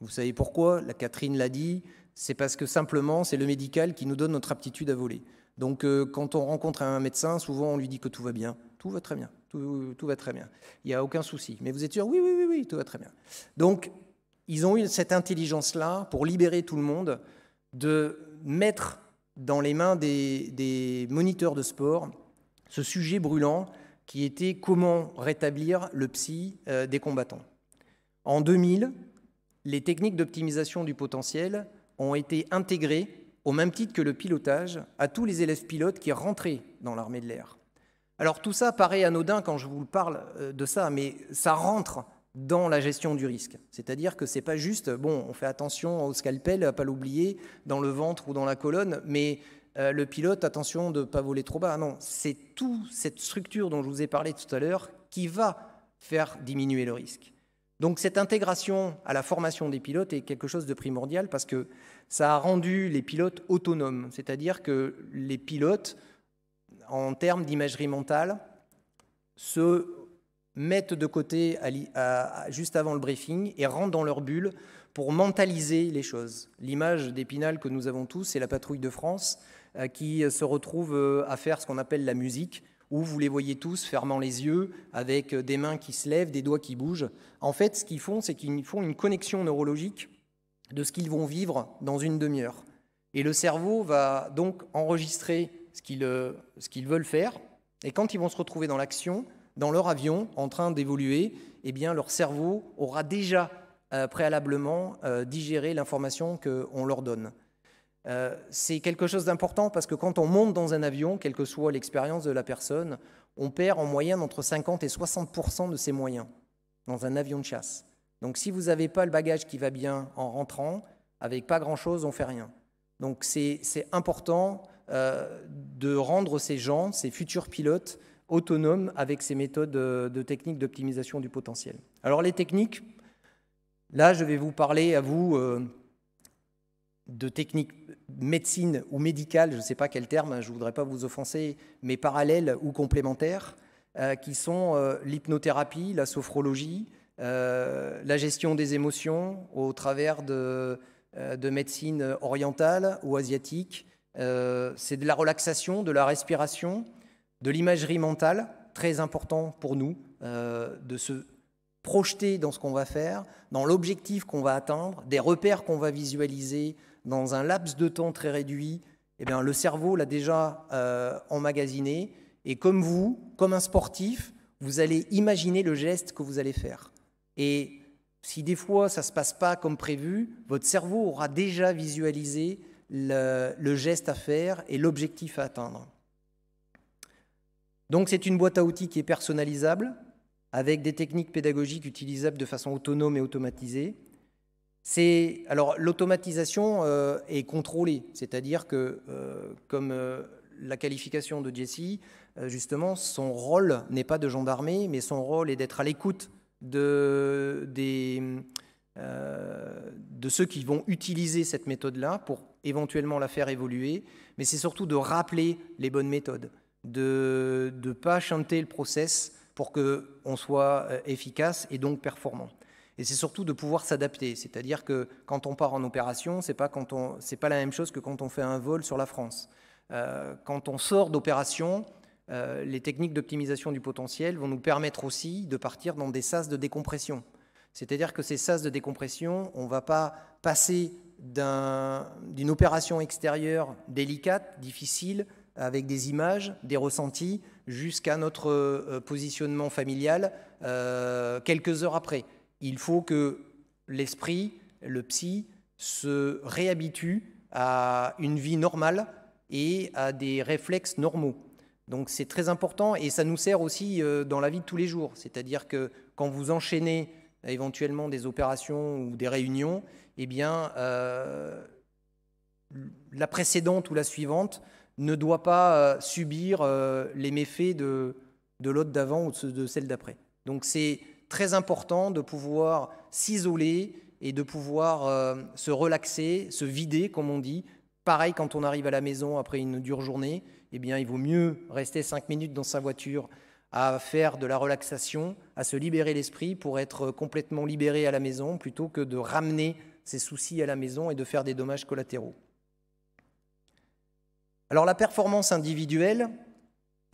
Vous savez pourquoi La Catherine l'a dit, c'est parce que simplement, c'est le médical qui nous donne notre aptitude à voler. Donc euh, quand on rencontre un médecin, souvent on lui dit que tout va bien. Tout va très bien. Tout, va très bien. Il n'y a aucun souci. Mais vous êtes sûr oui, oui, oui, tout va très bien. Donc ils ont eu cette intelligence-là pour libérer tout le monde de mettre dans les mains des, moniteurs de sport ce sujet brûlant qui était comment rétablir le psy euh, des combattants. En 2000, les techniques d'optimisation du potentiel ont été intégrées, au même titre que le pilotage, à tous les élèves pilotes qui rentraient dans l'armée de l'air. Alors tout ça paraît anodin quand je vous parle euh, de ça, mais ça rentre dans la gestion du risque. C'est-à-dire que c'est pas juste, bon, on fait attention au scalpel, à pas l'oublier, dans le ventre ou dans la colonne, mais euh, le pilote, attention de ne pas voler trop bas. Non, c'est toute cette structure dont je vous ai parlé tout à l'heure qui va faire diminuer le risque. Donc cette intégration à la formation des pilotes est quelque chose de primordial parce que ça a rendu les pilotes autonomes, c'est-à-dire que les pilotes, en termes d'imagerie mentale, se mettent de côté juste avant le briefing et rentrent dans leur bulle pour mentaliser les choses. L'image d'Épinal que nous avons tous, c'est la patrouille de France euh, qui se retrouve euh, à faire ce qu'on appelle la musique, où vous les voyez tous fermant les yeux, avec euh, des mains qui se lèvent, des doigts qui bougent. En fait, ce qu'ils font, c'est qu'ils font une connexion neurologique de ce qu'ils vont vivre dans une demi-heure. Et le cerveau va donc enregistrer ce qu'ils veulent faire, et quand ils vont se retrouver dans l'action, dans leur avion en train d'évoluer, eh bien leur cerveau aura déjà euh, préalablement euh, digéré l'information qu'on leur donne. Euh, c'est quelque chose d'important parce que quand on monte dans un avion, quelle que soit l'expérience de la personne, on perd en moyenne entre 50 et 60 de ses moyens dans un avion de chasse. Donc si vous n'avez pas le bagage qui va bien en rentrant, avec pas grand-chose, on ne fait rien. Donc c'est important de rendre ces gens, ces futurs pilotes, autonome avec ces méthodes euh, de techniques d'optimisation du potentiel. Alors les techniques, là je vais vous parler à vous euh, de techniques médecine ou médicale, je ne sais pas quel terme, hein, je ne voudrais pas vous offenser, mais parallèles ou complémentaires, euh, qui sont l'hypnothérapie, la sophrologie, la gestion des émotions au travers de, de médecine orientale ou asiatique, c'est de la relaxation, de la respiration, de l'imagerie mentale, très important pour nous, euh, de se projeter dans ce qu'on va faire, dans l'objectif qu'on va atteindre, des repères qu'on va visualiser dans un laps de temps très réduit. Eh bien, le cerveau l'a déjà euh, emmagasiné. Et comme vous, comme un sportif, vous allez imaginer le geste que vous allez faire. Et si des fois ça ne se passe pas comme prévu, votre cerveau aura déjà visualisé le geste à faire et l'objectif à atteindre. Donc c'est une boîte à outils qui est personnalisable, avec des techniques pédagogiques utilisables de façon autonome et automatisée. C'est alors l'automatisation euh, est contrôlée, c'est-à-dire que euh, comme euh, la qualification de Jessie, justement, son rôle n'est pas de gendarmer, mais son rôle est d'être à l'écoute de, de ceux qui vont utiliser cette méthode-là pour éventuellement la faire évoluer, mais c'est surtout de rappeler les bonnes méthodes de ne pas chanter le process pour qu'on soit euh, efficace et donc performant. Et c'est surtout de pouvoir s'adapter, c'est-à-dire que quand on part en opération, c'est n'est pas, la même chose que quand on fait un vol sur la France. Euh, quand on sort d'opération, euh, les techniques d'optimisation du potentiel vont nous permettre aussi de partir dans des sas de décompression. C'est-à-dire que ces sas de décompression, on va pas passer d'une opération extérieure délicate, difficile, avec des images, des ressentis, jusqu'à notre euh, positionnement familial euh, quelques heures après. Il faut que l'esprit, le psy, se réhabitue à une vie normale et à des réflexes normaux. Donc c'est très important et ça nous sert aussi euh, dans la vie de tous les jours. C'est-à-dire que quand vous enchaînez éventuellement des opérations ou des réunions, eh bien, la précédente ou la suivante ne doit pas euh, subir euh, les méfaits de, de l'autre d'avant ou de celle d'après. Donc c'est très important de pouvoir s'isoler et de pouvoir euh, se relaxer, se vider, comme on dit. Pareil, quand on arrive à la maison après une dure journée, eh bien, il vaut mieux rester cinq minutes dans sa voiture à faire de la relaxation, à se libérer l'esprit pour être complètement libéré à la maison, plutôt que de ramener ses soucis à la maison et de faire des dommages collatéraux. Alors la performance individuelle,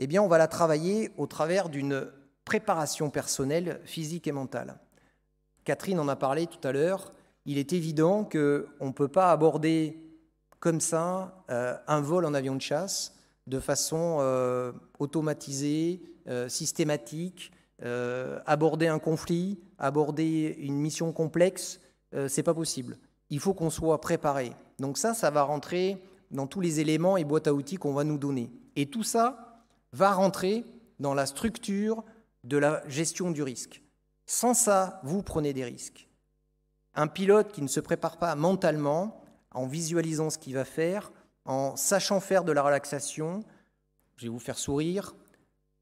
eh bien, on va la travailler au travers d'une préparation personnelle physique et mentale. Catherine en a parlé tout à l'heure. Il est évident qu'on ne peut pas aborder comme ça euh, un vol en avion de chasse de façon euh, automatisée, euh, systématique, aborder un conflit, aborder une mission complexe, c'est pas possible. Il faut qu'on soit préparé. Donc ça, ça va rentrer dans tous les éléments et boîtes à outils qu'on va nous donner. Et tout ça va rentrer dans la structure de la gestion du risque. Sans ça, vous prenez des risques. Un pilote qui ne se prépare pas mentalement, en visualisant ce qu'il va faire, en sachant faire de la relaxation, je vais vous faire sourire,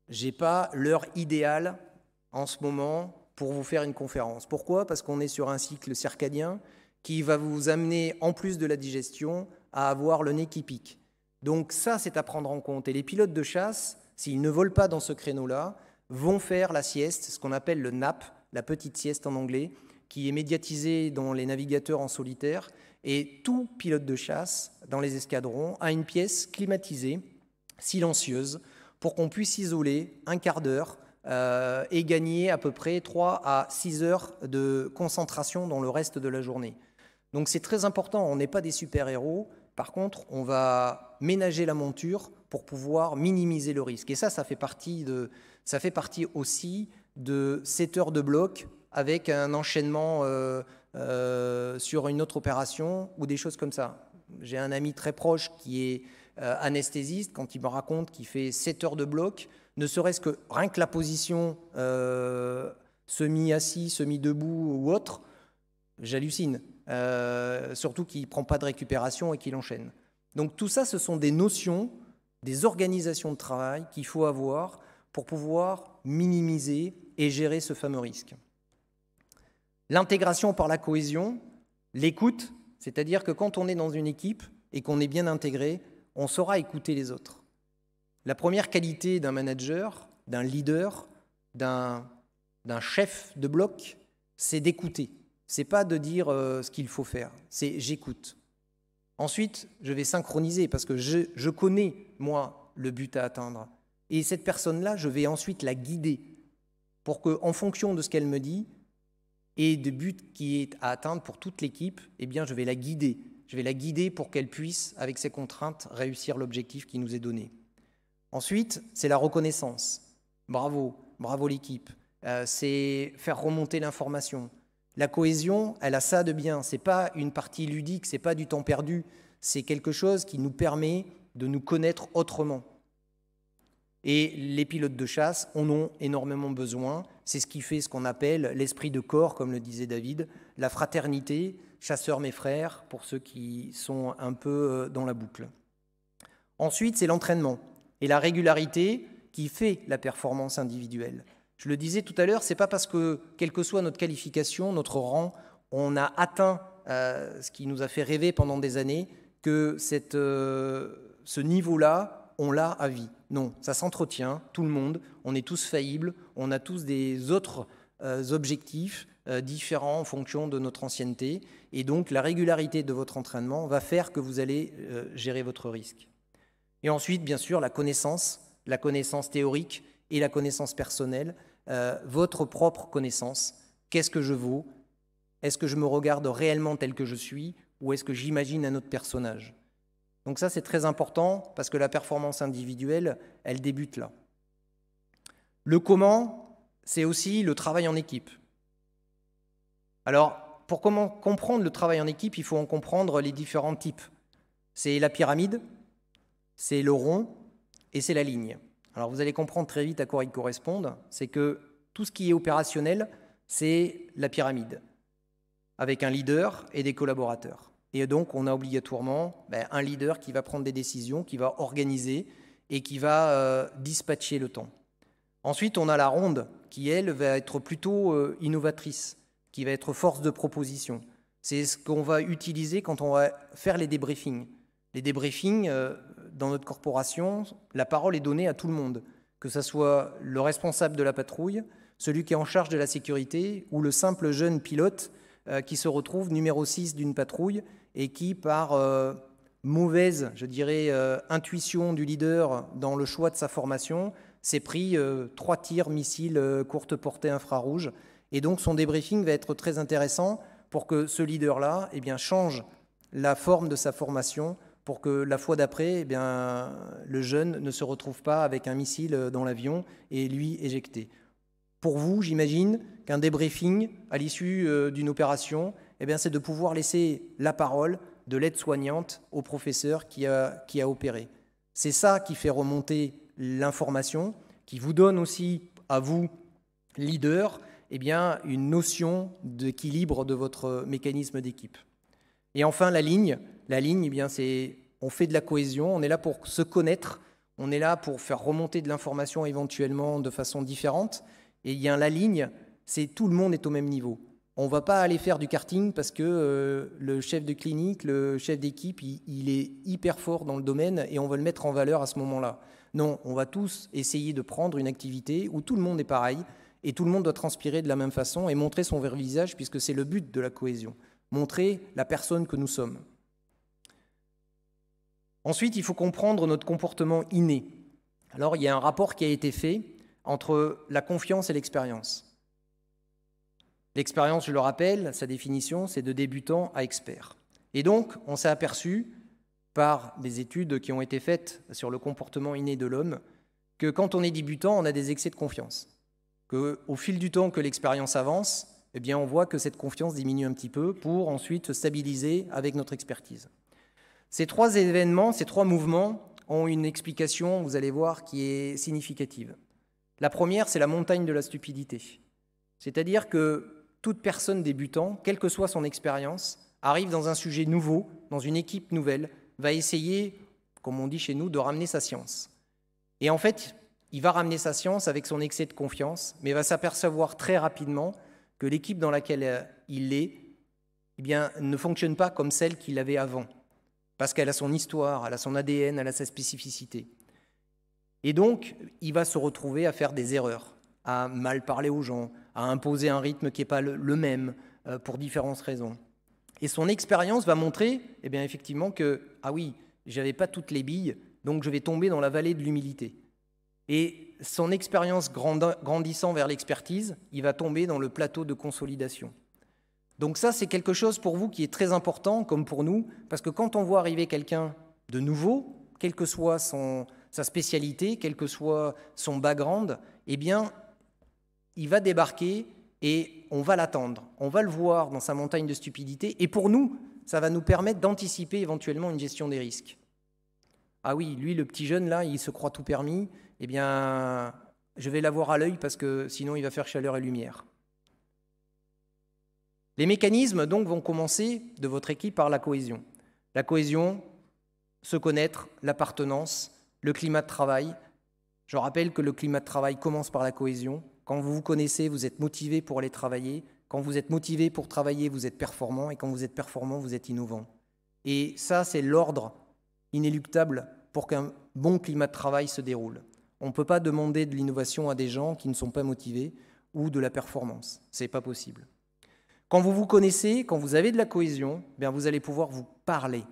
j'ai pas l'heure idéale en ce moment pour vous faire une conférence. Pourquoi Parce qu'on est sur un cycle circadien qui va vous amener, en plus de la digestion, à avoir le nez qui pique. Donc ça, c'est à prendre en compte. Et les pilotes de chasse, s'ils ne volent pas dans ce créneau-là, vont faire la sieste, ce qu'on appelle le nap, la petite sieste en anglais, qui est médiatisée dans les navigateurs en solitaire. Et tout pilote de chasse dans les escadrons a une pièce climatisée, silencieuse, pour qu'on puisse isoler un quart d'heure euh, et gagner à peu près 3 à 6 heures de concentration dans le reste de la journée. Donc c'est très important, on n'est pas des super-héros, par contre, on va ménager la monture pour pouvoir minimiser le risque. Et ça, ça fait partie, de, ça fait partie aussi de 7 heures de bloc avec un enchaînement euh, euh, sur une autre opération ou des choses comme ça. J'ai un ami très proche qui est euh, anesthésiste, quand il me raconte qu'il fait 7 heures de bloc, ne serait-ce que rien que la position semi-assis, semi-debout ou autre, j'hallucine. Euh, surtout qui ne prend pas de récupération et qui l'enchaîne. Donc tout ça, ce sont des notions, des organisations de travail qu'il faut avoir pour pouvoir minimiser et gérer ce fameux risque. L'intégration par la cohésion, l'écoute, c'est-à-dire que quand on est dans une équipe et qu'on est bien intégré, on saura écouter les autres. La première qualité d'un manager, d'un leader, d'un chef de bloc, c'est d'écouter c'est pas de dire euh, ce qu'il faut faire, c'est j'écoute. Ensuite, je vais synchroniser parce que je, connais, moi, le but à atteindre. Et cette personne-là, je vais ensuite la guider pour que, en fonction de ce qu'elle me dit et du but qui est à atteindre pour toute l'équipe, eh bien, je vais la guider. Je vais la guider pour qu'elle puisse, avec ses contraintes, réussir l'objectif qui nous est donné. Ensuite, c'est la reconnaissance. Bravo, bravo l'équipe. Euh, c'est faire remonter l'information. La cohésion, elle a ça de bien. n'est pas une partie ludique, c'est pas du temps perdu. C'est quelque chose qui nous permet de nous connaître autrement. Et les pilotes de chasse en ont énormément besoin. C'est ce qui fait ce qu'on appelle l'esprit de corps, comme le disait David, la fraternité, chasseurs mes frères, pour ceux qui sont un peu euh, dans la boucle. Ensuite, c'est l'entraînement et la régularité qui fait la performance individuelle. Je le disais tout à l'heure, ce n'est pas parce que, quelle que soit notre qualification, notre rang, on a atteint euh, ce qui nous a fait rêver pendant des années que euh, ce niveau-là, on l'a à vie. Non, ça s'entretient, tout le monde, on est tous faillibles, on a tous des autres euh, objectifs différents en fonction de notre ancienneté, et donc la régularité de votre entraînement va faire que vous allez gérer votre risque. Et ensuite, bien sûr, la connaissance, la connaissance théorique et la connaissance personnelle. Euh, votre propre connaissance. Qu'est-ce que je vaux Est-ce que je me regarde réellement tel que je suis ou est-ce que j'imagine un autre personnage Donc ça, c'est très important parce que la performance individuelle, elle débute là. Le comment, c'est aussi le travail en équipe. Alors, pour comment comprendre le travail en équipe, il faut en comprendre les différents types. C'est la pyramide, c'est le rond et c'est la ligne. Alors vous allez comprendre très vite à quoi ils correspondent. C'est que tout ce qui est opérationnel, c'est la pyramide, avec un leader et des collaborateurs. Et donc on a obligatoirement ben, un leader qui va prendre des décisions, qui va organiser et qui va euh, dispatcher le temps. Ensuite, on a la ronde qui, elle, va être plutôt euh, innovatrice, qui va être force de proposition. C'est ce qu'on va utiliser quand on va faire les débriefings. Les débriefings, euh, dans notre corporation, la parole est donnée à tout le monde, que ce soit le responsable de la patrouille, celui qui est en charge de la sécurité ou le simple jeune pilote euh, qui se retrouve numéro 6 d'une patrouille et qui, par euh, mauvaise, je dirais, euh, intuition du leader dans le choix de sa formation, s'est pris trois tirs missiles courte portée infrarouge. Et donc son débriefing va être très intéressant pour que ce leader-là eh bien, change la forme de sa formation pour que la fois d'après, eh bien, le jeune ne se retrouve pas avec un missile euh, dans l'avion et lui éjecté. Pour vous, j'imagine qu'un débriefing à l'issue euh, d'une opération, eh bien, c'est de pouvoir laisser la parole de l'aide-soignante au professeur qui a, opéré. C'est ça qui fait remonter l'information, qui vous donne aussi, à vous, leader, eh bien, une notion d'équilibre de votre mécanisme d'équipe. Et enfin, la ligne, la ligne, eh bien, c'est on fait de la cohésion, on est là pour se connaître, on est là pour faire remonter de l'information éventuellement de façon différente. Et y a la ligne, c'est tout le monde est au même niveau. On ne va pas aller faire du karting parce que euh, le chef de clinique, le chef d'équipe, il, il, est hyper fort dans le domaine et on va le mettre en valeur à ce moment-là. Non, on va tous essayer de prendre une activité où tout le monde est pareil et tout le monde doit transpirer de la même façon et montrer son vrai visage puisque c'est le but de la cohésion, montrer la personne que nous sommes. Ensuite, il faut comprendre notre comportement inné. Alors, il y a un rapport qui a été fait entre la confiance et l'expérience. L'expérience, je le rappelle, sa définition, c'est de débutant à expert. Et donc, on s'est aperçu, par des études qui ont été faites sur le comportement inné de l'homme, que quand on est débutant, on a des excès de confiance. Que, au fil du temps que l'expérience avance, eh bien, on voit que cette confiance diminue un petit peu pour ensuite se stabiliser avec notre expertise. Ces trois événements, ces trois mouvements ont une explication, vous allez voir, qui est significative. La première, c'est la montagne de la stupidité. C'est-à-dire que toute personne débutant, quelle que soit son expérience, arrive dans un sujet nouveau, dans une équipe nouvelle, va essayer, comme on dit chez nous, de ramener sa science. Et en fait, il va ramener sa science avec son excès de confiance, mais va s'apercevoir très rapidement que l'équipe dans laquelle euh, il est eh bien, ne fonctionne pas comme celle qu'il avait avant parce qu'elle a son histoire, elle a son ADN, elle a sa spécificité. Et donc, il va se retrouver à faire des erreurs, à mal parler aux gens, à imposer un rythme qui n'est pas le, même euh, pour différentes raisons. Et son expérience va montrer, eh bien, effectivement, que, ah oui, j'avais pas toutes les billes, donc je vais tomber dans la vallée de l'humilité. Et son expérience grandissant vers l'expertise, il va tomber dans le plateau de consolidation. Donc ça, c'est quelque chose pour vous qui est très important, comme pour nous, parce que quand on voit arriver quelqu'un de nouveau, quelle que soit sa spécialité, quel que soit son background, eh bien, il va débarquer et on va l'attendre. On va le voir dans sa montagne de stupidité. Et pour nous, ça va nous permettre d'anticiper éventuellement une gestion des risques. Ah oui, lui, le petit jeune, là, il se croit tout permis. Eh bien, je vais l'avoir à l'œil parce que sinon, il va faire chaleur et lumière. Les mécanismes donc vont commencer de votre équipe par la cohésion. La cohésion, se connaître, l'appartenance, le climat de travail. Je rappelle que le climat de travail commence par la cohésion. Quand vous vous connaissez, vous êtes motivé pour aller travailler. Quand vous êtes motivé pour travailler, vous êtes performant. Et quand vous êtes performant, vous êtes innovant. Et ça, c'est l'ordre inéluctable pour qu'un bon climat de travail se déroule. On ne peut pas demander de l'innovation à des gens qui ne sont pas motivés ou de la performance. Ce n'est pas possible. Quand vous vous connaissez, quand vous avez de la cohésion, eh bien vous allez pouvoir vous parler.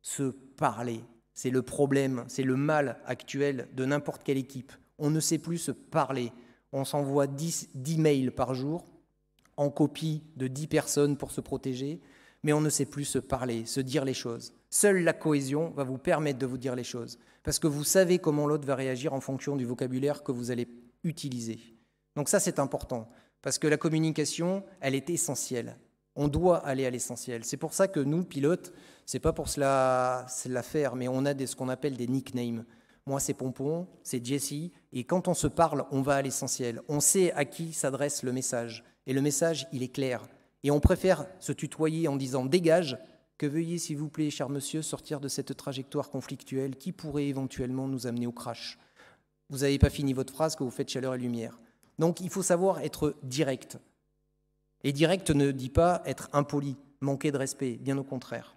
Se parler, c'est le problème, c'est le mal actuel de n'importe quelle équipe. On ne sait plus se parler. On s'envoie 10, 10 mails par jour en copie de 10 personnes pour se protéger, mais on ne sait plus se parler, se dire les choses. Seule la cohésion va vous permettre de vous dire les choses, parce que vous savez comment l'autre va réagir en fonction du vocabulaire que vous allez utiliser. Donc ça, c'est important parce que la communication, elle est essentielle. On doit aller à l'essentiel. C'est pour ça que nous, pilotes, c'est pas pour cela faire, mais on a ce qu'on appelle des nicknames. Moi, c'est Pompon, c'est Jesse, et quand on se parle, on va à l'essentiel. On sait à qui s'adresse le message, et le message, il est clair. Et on préfère se tutoyer en disant dégage que veuillez, s'il vous plaît, cher monsieur, sortir de cette trajectoire conflictuelle qui pourrait éventuellement nous amener au crash. Vous n'avez pas fini votre phrase que vous faites chaleur et lumière. Donc il faut savoir être direct. Et direct ne dit pas être impoli, manquer de respect, bien au contraire.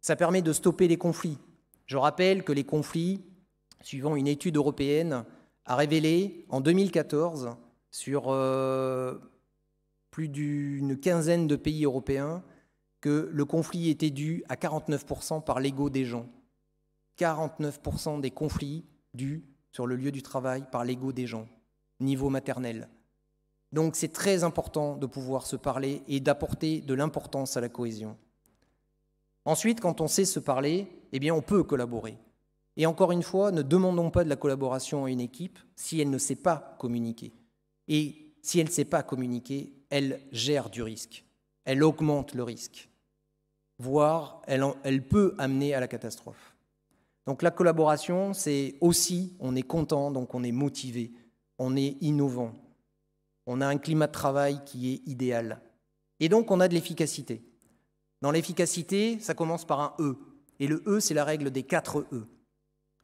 Ça permet de stopper les conflits. Je rappelle que les conflits, suivant une étude européenne, a révélé en 2014 sur euh, plus d'une quinzaine de pays européens que le conflit était dû à 49% par l'ego des gens. 49% des conflits dus sur le lieu du travail par l'ego des gens niveau maternel. Donc c'est très important de pouvoir se parler et d'apporter de l'importance à la cohésion. Ensuite, quand on sait se parler, eh bien on peut collaborer. Et encore une fois, ne demandons pas de la collaboration à une équipe si elle ne sait pas communiquer. Et si elle ne sait pas communiquer, elle gère du risque. Elle augmente le risque. Voire, elle, elle peut amener à la catastrophe. Donc la collaboration, c'est aussi, on est content, donc on est motivé on est innovant, on a un climat de travail qui est idéal. Et donc, on a de l'efficacité. Dans l'efficacité, ça commence par un E. Et le E, c'est la règle des quatre E.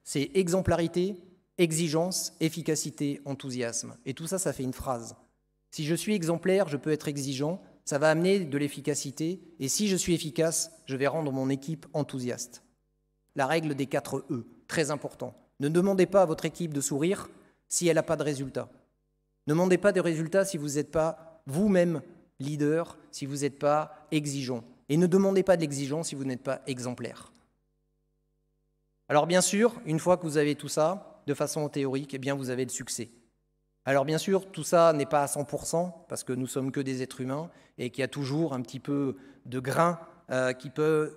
C'est exemplarité, exigence, efficacité, enthousiasme. Et tout ça, ça fait une phrase. Si je suis exemplaire, je peux être exigeant, ça va amener de l'efficacité, et si je suis efficace, je vais rendre mon équipe enthousiaste. La règle des quatre E, très important. Ne demandez pas à votre équipe de sourire, si elle n'a pas de résultats. Ne demandez pas de résultats si vous n'êtes pas vous-même leader, si vous n'êtes pas exigeant. Et ne demandez pas de l'exigence si vous n'êtes pas exemplaire. Alors bien sûr, une fois que vous avez tout ça, de façon théorique, eh bien vous avez le succès. Alors bien sûr, tout ça n'est pas à 100%, parce que nous sommes que des êtres humains, et qu'il y a toujours un petit peu de grain euh, qui peut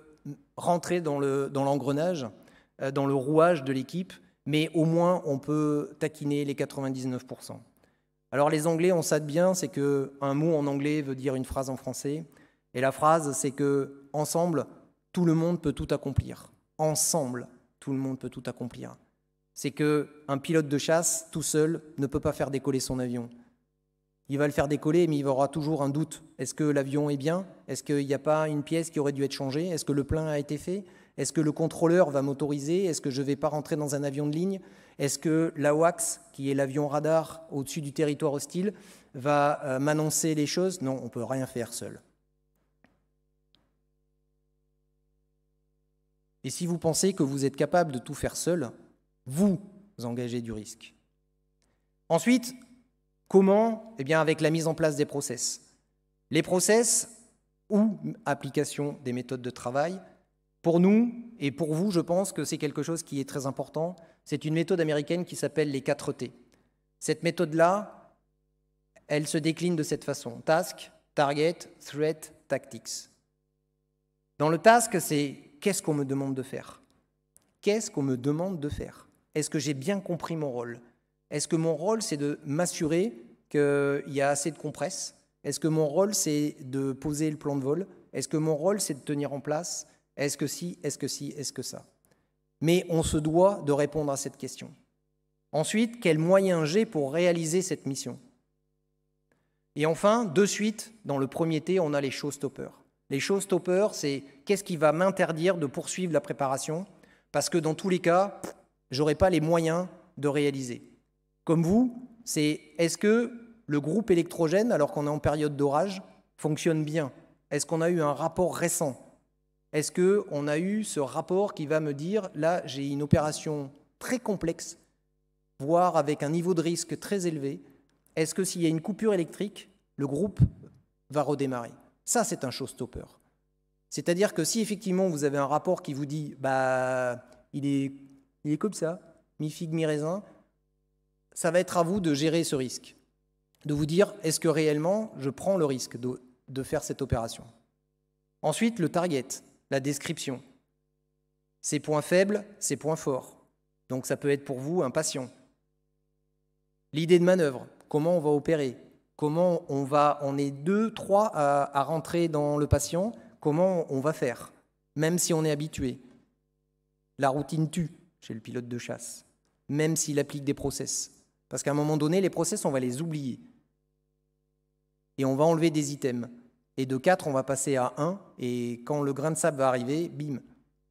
rentrer dans l'engrenage, le, dans, euh, dans le rouage de l'équipe, mais au moins on peut taquiner les 99%. Alors les Anglais on ça bien, c'est que un mot en anglais veut dire une phrase en français, et la phrase c'est que ensemble tout le monde peut tout accomplir. Ensemble tout le monde peut tout accomplir. C'est que un pilote de chasse tout seul ne peut pas faire décoller son avion. Il va le faire décoller, mais il aura toujours un doute. Est-ce que l'avion est bien Est-ce qu'il n'y a pas une pièce qui aurait dû être changée Est-ce que le plein a été fait est-ce que le contrôleur va m'autoriser Est-ce que je ne vais pas rentrer dans un avion de ligne Est-ce que l'AWACS, qui est l'avion radar au-dessus du territoire hostile, va euh, m'annoncer les choses Non, on ne peut rien faire seul. Et si vous pensez que vous êtes capable de tout faire seul, vous engagez du risque. Ensuite, comment Eh bien, avec la mise en place des process. Les process ou application des méthodes de travail, pour nous et pour vous, je pense que c'est quelque chose qui est très important. C'est une méthode américaine qui s'appelle les 4 T. Cette méthode-là, elle se décline de cette façon. Task, Target, Threat, Tactics. Dans le task, c'est qu'est-ce qu'on me demande de faire Qu'est-ce qu'on me demande de faire Est-ce que j'ai bien compris mon rôle Est-ce que mon rôle, c'est de m'assurer qu'il y a assez de compresse Est-ce que mon rôle, c'est de poser le plan de vol Est-ce que mon rôle, c'est de tenir en place est-ce que si, est-ce que si, est-ce que ça Mais on se doit de répondre à cette question. Ensuite, quels moyens j'ai pour réaliser cette mission Et enfin, de suite, dans le premier T, on a les showstoppers. Les showstoppers, c'est qu'est-ce qui va m'interdire de poursuivre la préparation Parce que dans tous les cas, je n'aurai pas les moyens de réaliser. Comme vous, c'est est-ce que le groupe électrogène, alors qu'on est en période d'orage, fonctionne bien Est-ce qu'on a eu un rapport récent est-ce qu'on a eu ce rapport qui va me dire, là, j'ai une opération très complexe, voire avec un niveau de risque très élevé Est-ce que s'il y a une coupure électrique, le groupe va redémarrer Ça, c'est un showstopper. C'est-à-dire que si effectivement vous avez un rapport qui vous dit, bah, il est, est comme ça, mi figue, mi raisin, ça va être à vous de gérer ce risque, de vous dire est-ce que réellement je prends le risque de, faire cette opération. Ensuite, le target la description. Ces points faibles, ses points forts. Donc ça peut être pour vous un patient. L'idée de manœuvre, comment on va opérer, comment on va, on est deux, trois à rentrer dans le patient, comment on va faire, même si on est habitué. La routine tue chez le pilote de chasse, même s'il applique des process. Parce qu'à un moment donné, les process, on va les oublier. Et on va enlever des items. Et de 4, on va passer à 1. Et quand le grain de sable va arriver, bim,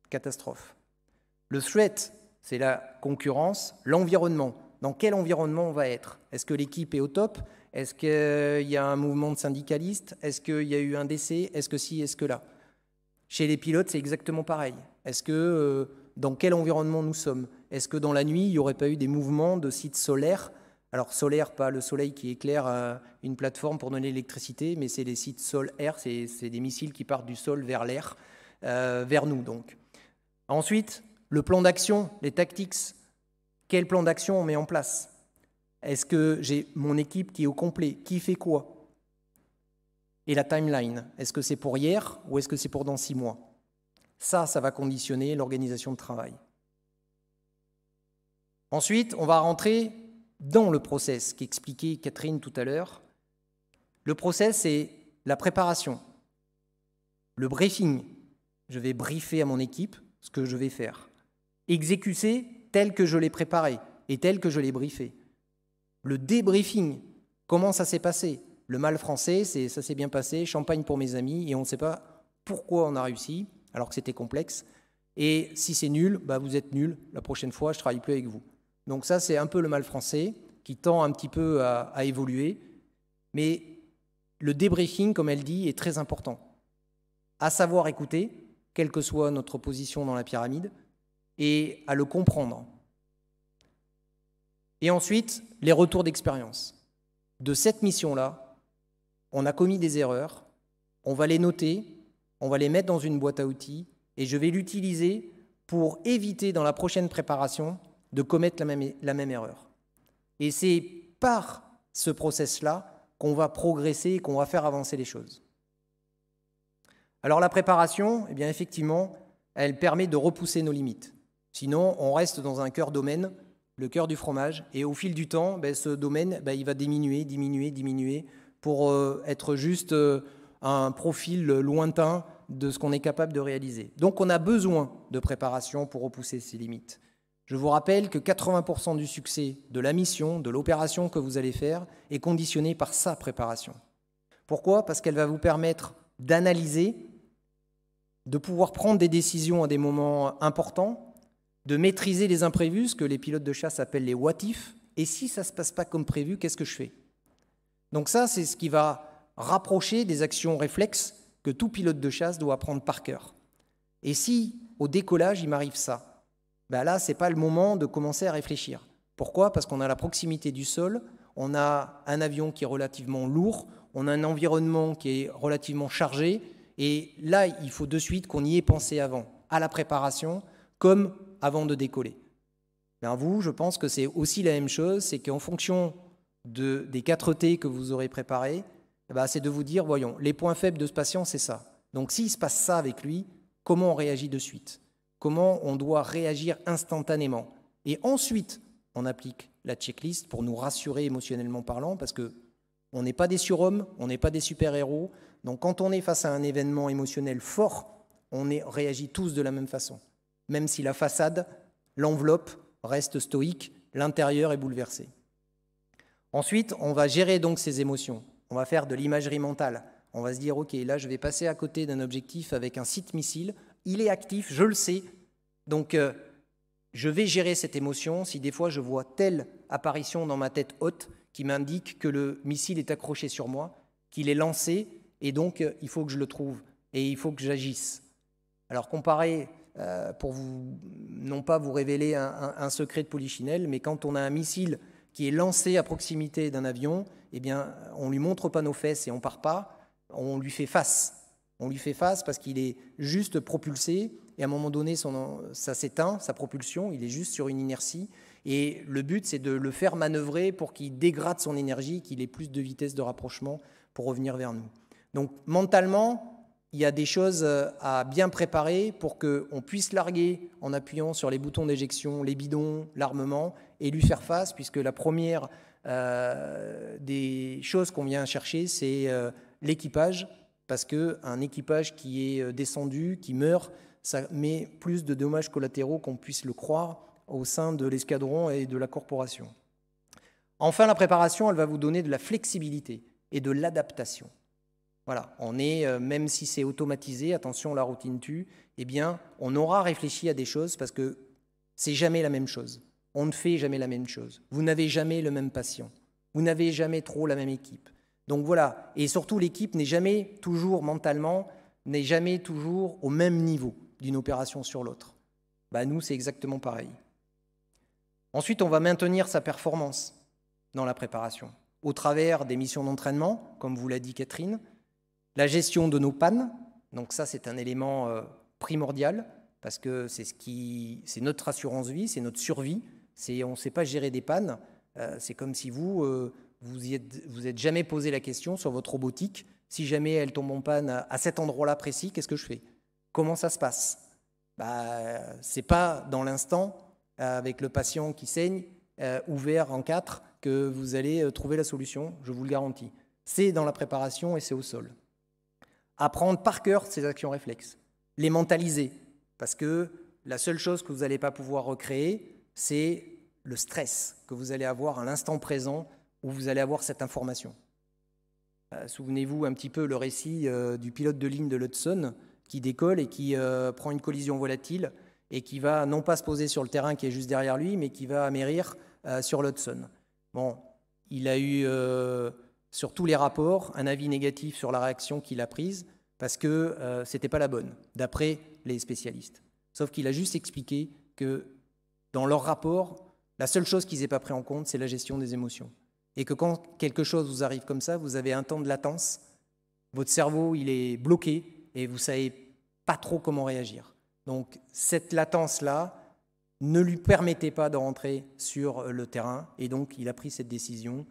catastrophe. Le threat, c'est la concurrence, l'environnement. Dans quel environnement on va être Est-ce que l'équipe est au top Est-ce qu'il y a un mouvement de syndicalistes Est-ce qu'il y a eu un décès Est-ce que si Est-ce que là Chez les pilotes, c'est exactement pareil. Est-ce que euh, dans quel environnement nous sommes Est-ce que dans la nuit, il n'y aurait pas eu des mouvements de sites solaires alors solaire, pas le soleil qui éclaire euh, une plateforme pour donner l'électricité, mais c'est les sites sol-air, c'est des missiles qui partent du sol vers l'air, euh, vers nous donc. Ensuite, le plan d'action, les tactics. Quel plan d'action on met en place Est-ce que j'ai mon équipe qui est au complet Qui fait quoi Et la timeline, est-ce que c'est pour hier ou est-ce que c'est pour dans six mois Ça, ça va conditionner l'organisation de travail. Ensuite, on va rentrer dans le process qu'expliquait Catherine tout à l'heure. Le process, c'est la préparation, le briefing. Je vais briefer à mon équipe ce que je vais faire. Exécuter tel que je l'ai préparé et tel que je l'ai briefé. Le débriefing, comment ça s'est passé. Le mal français, c'est ça s'est bien passé, champagne pour mes amis, et on ne sait pas pourquoi on a réussi, alors que c'était complexe. Et si c'est nul, bah vous êtes nul, la prochaine fois, je ne travaille plus avec vous. Donc ça, c'est un peu le mal français qui tend un petit peu à, évoluer. Mais le débriefing, comme elle dit, est très important. À savoir écouter, quelle que soit notre position dans la pyramide, et à le comprendre. Et ensuite, les retours d'expérience. De cette mission-là, on a commis des erreurs, on va les noter, on va les mettre dans une boîte à outils, et je vais l'utiliser pour éviter dans la prochaine préparation de commettre la même, erreur. Et c'est par ce process-là qu'on va progresser et qu'on va faire avancer les choses. Alors la préparation, eh bien effectivement, elle permet de repousser nos limites. Sinon, on reste dans un cœur domaine, le cœur du fromage, et au fil du temps, ben, ce domaine, ben, il va diminuer, diminuer, diminuer, pour euh, être juste euh, un profil lointain de ce qu'on est capable de réaliser. Donc on a besoin de préparation pour repousser ces limites. Je vous rappelle que 80% du succès de la mission, de l'opération que vous allez faire, est conditionné par sa préparation. Pourquoi Parce qu'elle va vous permettre d'analyser, de pouvoir prendre des décisions à des moments importants, de maîtriser les imprévus, ce que les pilotes de chasse appellent les what if » et si ça ne se passe pas comme prévu, qu'est-ce que je fais Donc ça, c'est ce qui va rapprocher des actions réflexes que tout pilote de chasse doit apprendre par cœur. Et si, au décollage, il m'arrive ça, bah là, ce n'est pas le moment de commencer à réfléchir. Pourquoi Parce qu'on a la proximité du sol, on a un avion qui est relativement lourd, on a un environnement qui est relativement chargé, et là, il faut de suite qu'on y ait pensé avant, à la préparation, comme avant de décoller. Ben vous, je pense que c'est aussi la même chose, c'est qu'en fonction de, des 4 T que vous aurez préparés, eh ben, c'est de vous dire, voyons, les points faibles de ce patient, c'est ça. Donc s'il se passe ça avec lui, comment on réagit de suite comment on doit réagir instantanément. Et ensuite, on applique la checklist pour nous rassurer émotionnellement parlant, parce que on n'est pas des surhommes, on n'est pas des super-héros. Donc quand on est face à un événement émotionnel fort, on réagit tous de la même façon. Même si la façade, l'enveloppe reste stoïque, l'intérieur est bouleversé. Ensuite, on va gérer donc ces émotions. On va faire de l'imagerie mentale. On va se dire, OK, là, je vais passer à côté d'un objectif avec un site missile il est actif, je le sais. Donc, euh, je vais gérer cette émotion si des fois je vois telle apparition dans ma tête haute qui m'indique que le missile est accroché sur moi, qu'il est lancé, et donc euh, il faut que je le trouve, et il faut que j'agisse. Alors, comparer, euh, pour vous, non pas vous révéler un, secret de Polichinelle, mais quand on a un missile qui est lancé à proximité d'un avion, eh bien, on lui montre pas nos fesses et on part pas, on lui fait face on lui fait face parce qu'il est juste propulsé, et à un moment donné, ça s'éteint, sa propulsion, il est juste sur une inertie. Et le but, c'est de le faire manœuvrer pour qu'il dégrade son énergie, qu'il ait plus de vitesse de rapprochement pour revenir vers nous. Donc mentalement, il y a des choses euh, à bien préparer pour qu'on puisse larguer en appuyant sur les boutons d'éjection, les bidons, l'armement, et lui faire face, puisque la première euh, des choses qu'on vient chercher, c'est euh, l'équipage, parce qu'un équipage qui est euh, descendu, qui meurt, ça met plus de dommages collatéraux qu'on puisse le croire au sein de l'escadron et de la corporation. Enfin, la préparation, elle va vous donner de la flexibilité et de l'adaptation. Voilà, on est, euh, même si c'est automatisé, attention, la routine tue, eh bien, on aura réfléchi à des choses parce que c'est jamais la même chose. On ne fait jamais la même chose. Vous n'avez jamais le même patient. Vous n'avez jamais trop la même équipe. Donc voilà, et surtout l'équipe n'est jamais toujours mentalement, n'est jamais toujours au même niveau d'une opération sur l'autre. Bah, nous, c'est exactement pareil. Ensuite, on va maintenir sa performance dans la préparation, au travers des missions d'entraînement, comme vous l'a dit Catherine, la gestion de nos pannes, donc ça c'est un élément euh, primordial, parce que c'est ce qui, c'est notre assurance vie, c'est notre survie, on ne sait pas gérer des pannes, euh, c'est comme si vous, euh, vous n'êtes vous êtes jamais posé la question sur votre robotique. Si jamais elle tombe en panne à, cet endroit-là précis, qu'est-ce que je fais Comment ça se passe bah, c'est pas dans l'instant, avec le patient qui saigne, euh, ouvert en quatre, que vous allez euh, trouver la solution, je vous le garantis. C'est dans la préparation et c'est au sol. Apprendre par cœur ces actions réflexes, les mentaliser, parce que la seule chose que vous n'allez pas pouvoir recréer, c'est le stress que vous allez avoir à l'instant présent où vous allez avoir cette information. Euh, souvenez-vous un petit peu le récit euh, du pilote de ligne de l'Hudson qui décolle et qui euh, prend une collision volatile et qui va non pas se poser sur le terrain qui est juste derrière lui, mais qui va amérir sur l'Hudson. Bon, il a eu sur tous les rapports un avis négatif sur la réaction qu'il a prise parce que euh, c'était pas la bonne, d'après les spécialistes. Sauf qu'il a juste expliqué que dans leur rapport, la seule chose qu'ils n'aient pas pris en compte, c'est la gestion des émotions et que quand quelque chose vous arrive comme ça, vous avez un temps de latence, votre cerveau il est bloqué et vous savez pas trop comment réagir. Donc cette latence là ne lui permettait pas de rentrer sur le terrain et donc il a pris cette décision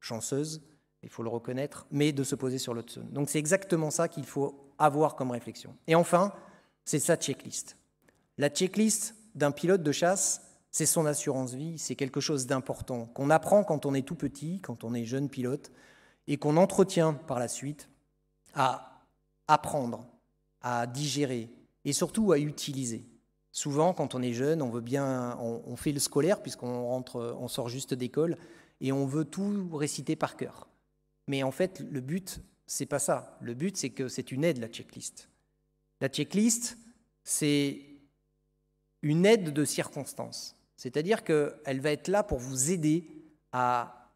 chanceuse, il faut le reconnaître, mais de se poser sur l'autre zone. Donc c'est exactement ça qu'il faut avoir comme réflexion. Et enfin, c'est sa checklist. La checklist d'un pilote de chasse, c'est son assurance vie, c'est quelque chose d'important, qu'on apprend quand on est tout petit, quand on est jeune pilote, et qu'on entretient par la suite à apprendre, à digérer, et surtout à utiliser. Souvent, quand on est jeune, on veut bien, on, fait le scolaire puisqu'on rentre, on sort juste d'école, et on veut tout réciter par cœur. Mais en fait, le but, c'est pas ça. Le but, c'est que c'est une aide, la checklist. La checklist, c'est une aide de circonstance. C'est-à-dire qu'elle va être là pour vous aider à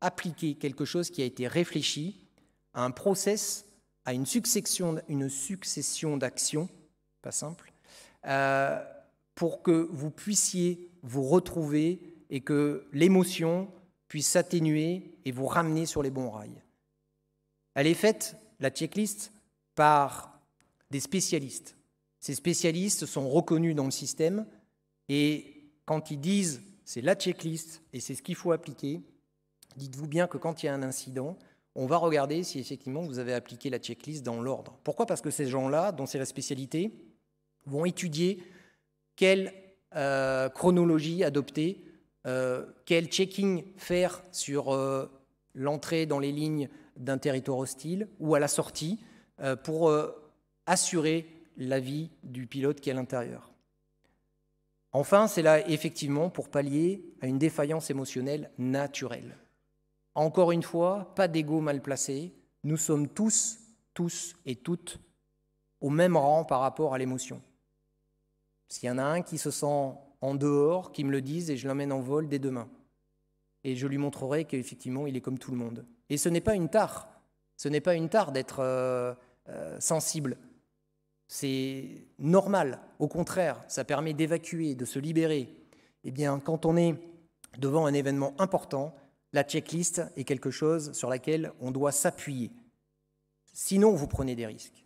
appliquer quelque chose qui a été réfléchi, à un process, à une succession, une succession d'actions, pas simple, euh, pour que vous puissiez vous retrouver et que l'émotion puisse s'atténuer et vous ramener sur les bons rails. Elle est faite, la checklist, par des spécialistes. Ces spécialistes sont reconnus dans le système et quand ils disent c'est la checklist et c'est ce qu'il faut appliquer, dites-vous bien que quand il y a un incident, on va regarder si effectivement vous avez appliqué la checklist dans l'ordre. Pourquoi Parce que ces gens-là, dont c'est la spécialité, vont étudier quelle euh, chronologie adopter, euh, quel checking faire sur euh, l'entrée dans les lignes d'un territoire hostile ou à la sortie pour assurer la vie du pilote qui est à l'intérieur. Enfin, c'est là effectivement pour pallier à une défaillance émotionnelle naturelle. Encore une fois, pas d'ego mal placé, nous sommes tous, tous et toutes au même rang par rapport à l'émotion. S'il y en a un qui se sent en dehors, qui me le dise et je l'emmène en vol dès demain. Et je lui montrerai qu'effectivement, il est comme tout le monde. Et ce n'est pas une tare. Ce n'est pas une tare d'être euh, euh, sensible c'est normal, au contraire, ça permet d'évacuer, de se libérer. Eh bien, quand on est devant un événement important, la checklist est quelque chose sur laquelle on doit s'appuyer. Sinon, vous prenez des risques.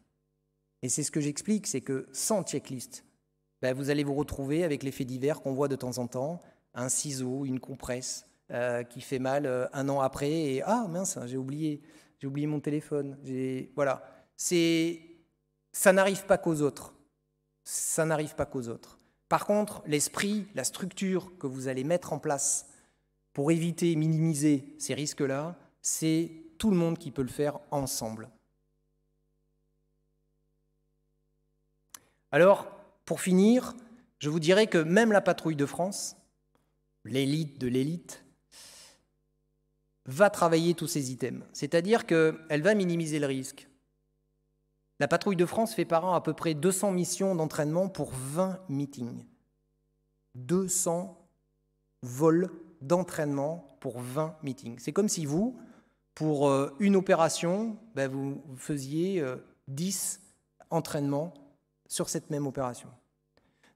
Et c'est ce que j'explique, c'est que sans checklist, ben, vous allez vous retrouver avec l'effet divers qu'on voit de temps en temps, un ciseau, une compresse euh, qui fait mal euh, un an après, et ah mince, j'ai oublié, j'ai oublié mon téléphone. Voilà, c'est ça n'arrive pas qu'aux autres. Ça n'arrive pas qu'aux autres. Par contre, l'esprit, la structure que vous allez mettre en place pour éviter, et minimiser ces risques-là, c'est tout le monde qui peut le faire ensemble. Alors, pour finir, je vous dirais que même la patrouille de France, l'élite de l'élite, va travailler tous ces items. C'est-à-dire qu'elle va minimiser le risque. La patrouille de France fait par an à peu près 200 missions d'entraînement pour 20 meetings. 200 vols d'entraînement pour 20 meetings. C'est comme si vous, pour euh, une opération, bah, vous faisiez 10 euh, entraînements sur cette même opération.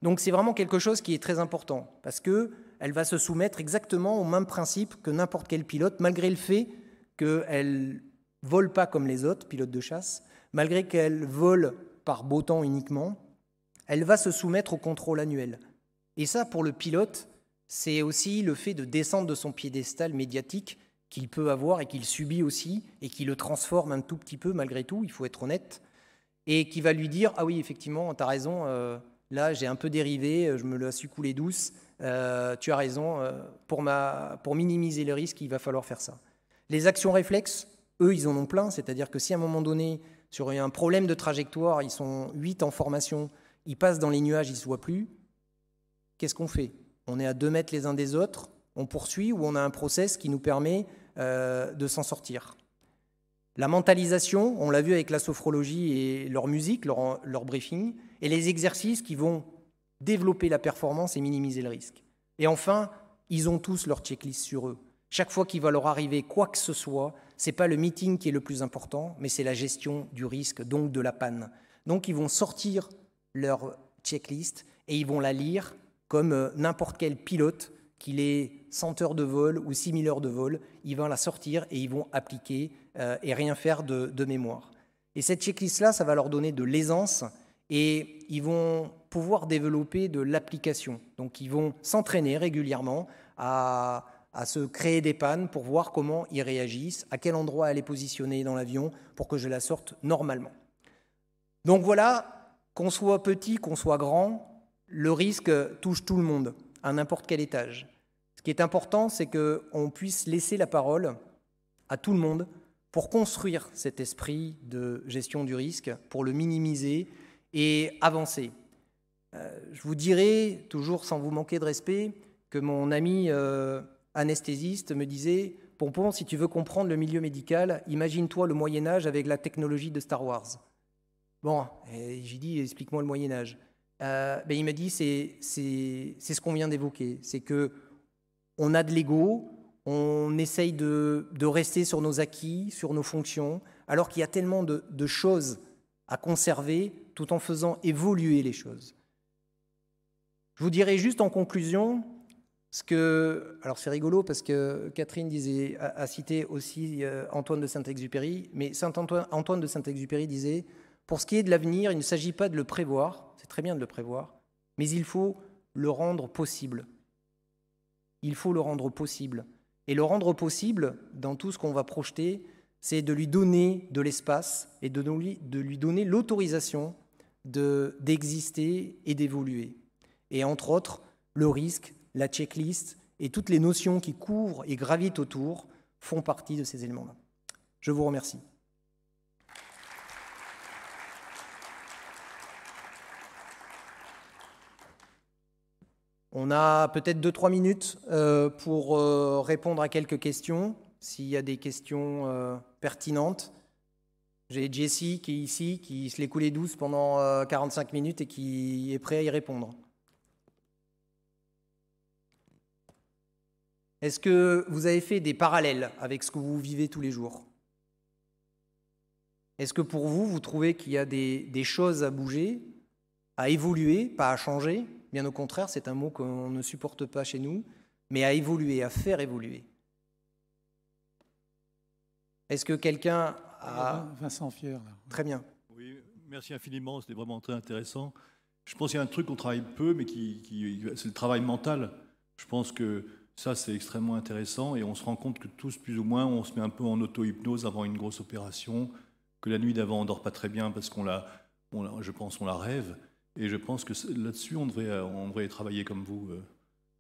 Donc c'est vraiment quelque chose qui est très important, parce qu'elle va se soumettre exactement au même principe que n'importe quel pilote, malgré le fait qu'elle ne vole pas comme les autres pilotes de chasse, malgré qu'elle vole par beau temps uniquement, elle va se soumettre au contrôle annuel. Et ça, pour le pilote, c'est aussi le fait de descendre de son piédestal médiatique qu'il peut avoir et qu'il subit aussi, et qui le transforme un tout petit peu malgré tout, il faut être honnête, et qui va lui dire, ah oui, effectivement, tu as raison, euh, là j'ai un peu dérivé, euh, je me la suis coulée douce, euh, tu as raison, pour, pour minimiser le risque, il va falloir faire ça. Les actions réflexes, eux, ils en ont plein. C'est-à-dire que si à un moment donné, sur un problème de trajectoire, ils sont 8 en formation, ils passent dans les nuages, ils ne se voient plus, qu'est-ce qu'on fait On est à 2 mètres les uns des autres, on poursuit ou on a un process qui nous permet euh, de s'en sortir. La mentalisation, on l'a vu avec la sophrologie et leur musique, leur, leur briefing, et les exercices qui vont développer la performance et minimiser le risque. Et enfin, ils ont tous leur checklist sur eux. Chaque fois qu'il va leur arriver quoi que ce soit, ce n'est pas le meeting qui est le plus important, mais c'est la gestion du risque, donc de la panne. Donc ils vont sortir leur checklist et ils vont la lire comme euh, n'importe quel pilote, qu'il ait 100 heures de vol ou 6000 heures de vol, ils vont la sortir et ils vont appliquer euh, et rien faire de mémoire. Et cette checklist-là, ça va leur donner de l'aisance et ils vont pouvoir développer de l'application. Donc ils vont s'entraîner régulièrement à à se créer des pannes pour voir comment ils réagissent, à quel endroit elle est positionnée dans l'avion pour que je la sorte normalement. Donc voilà, qu'on soit petit, qu'on soit grand, le risque touche tout le monde, à n'importe quel étage. Ce qui est important, c'est qu'on puisse laisser la parole à tout le monde pour construire cet esprit de gestion du risque, pour le minimiser et avancer. Euh, je vous dirai, toujours sans vous manquer de respect, que mon ami euh, anesthésiste, me disait Pompon, si tu veux comprendre le milieu médical, imagine-toi le Moyen-Âge avec la technologie de Star Wars. Bon, j'ai dit Explique-moi le Moyen-Âge. Euh, ben, il m'a dit C'est ce qu'on vient d'évoquer. C'est que on a de l'ego, on essaye de, rester sur nos acquis, sur nos fonctions, alors qu'il y a tellement de, de choses à conserver tout en faisant évoluer les choses. Je vous dirais juste en conclusion que, alors c'est rigolo parce que Catherine disait, a, cité aussi euh, Antoine de Saint-Exupéry, mais Saint Antoine, Antoine de Saint-Exupéry disait Pour ce qui est de l'avenir, il ne s'agit pas de le prévoir, c'est très bien de le prévoir, mais il faut le rendre possible. Il faut le rendre possible. Et le rendre possible, dans tout ce qu'on va projeter, c'est de lui donner de l'espace et de lui, de lui donner l'autorisation d'exister et d'évoluer. Et entre autres, le risque, la checklist et toutes les notions qui couvrent et gravitent autour font partie de ces éléments-là. Je vous remercie. On a peut-être 2-3 minutes euh, pour euh, répondre à quelques questions, s'il y a des questions euh, pertinentes. J'ai Jessie qui est ici, qui se l'est coulé douce pendant 45 minutes et qui est prêt à y répondre. Est-ce que vous avez fait des parallèles avec ce que vous vivez tous les jours Est-ce que pour vous, vous trouvez qu'il y a des, choses à bouger, à évoluer, pas à changer Bien au contraire, c'est un mot qu'on ne supporte pas chez nous, mais à évoluer, à faire évoluer. Est-ce que quelqu'un a... Ah, Vincent Fier. Là. Très bien. Oui, merci infiniment, c'était vraiment très intéressant. Je pense qu'il y a un truc qu'on travaille peu, mais qui c'est le travail mental. Je pense que ça, c'est extrêmement intéressant et on se rend compte que tous, plus ou moins, on se met un peu en auto-hypnose avant une grosse opération, que la nuit d'avant, on dort pas très bien parce qu'on la, je pense, on la rêve. Et je pense que là-dessus, on devrait, on devrait travailler comme vous. Euh,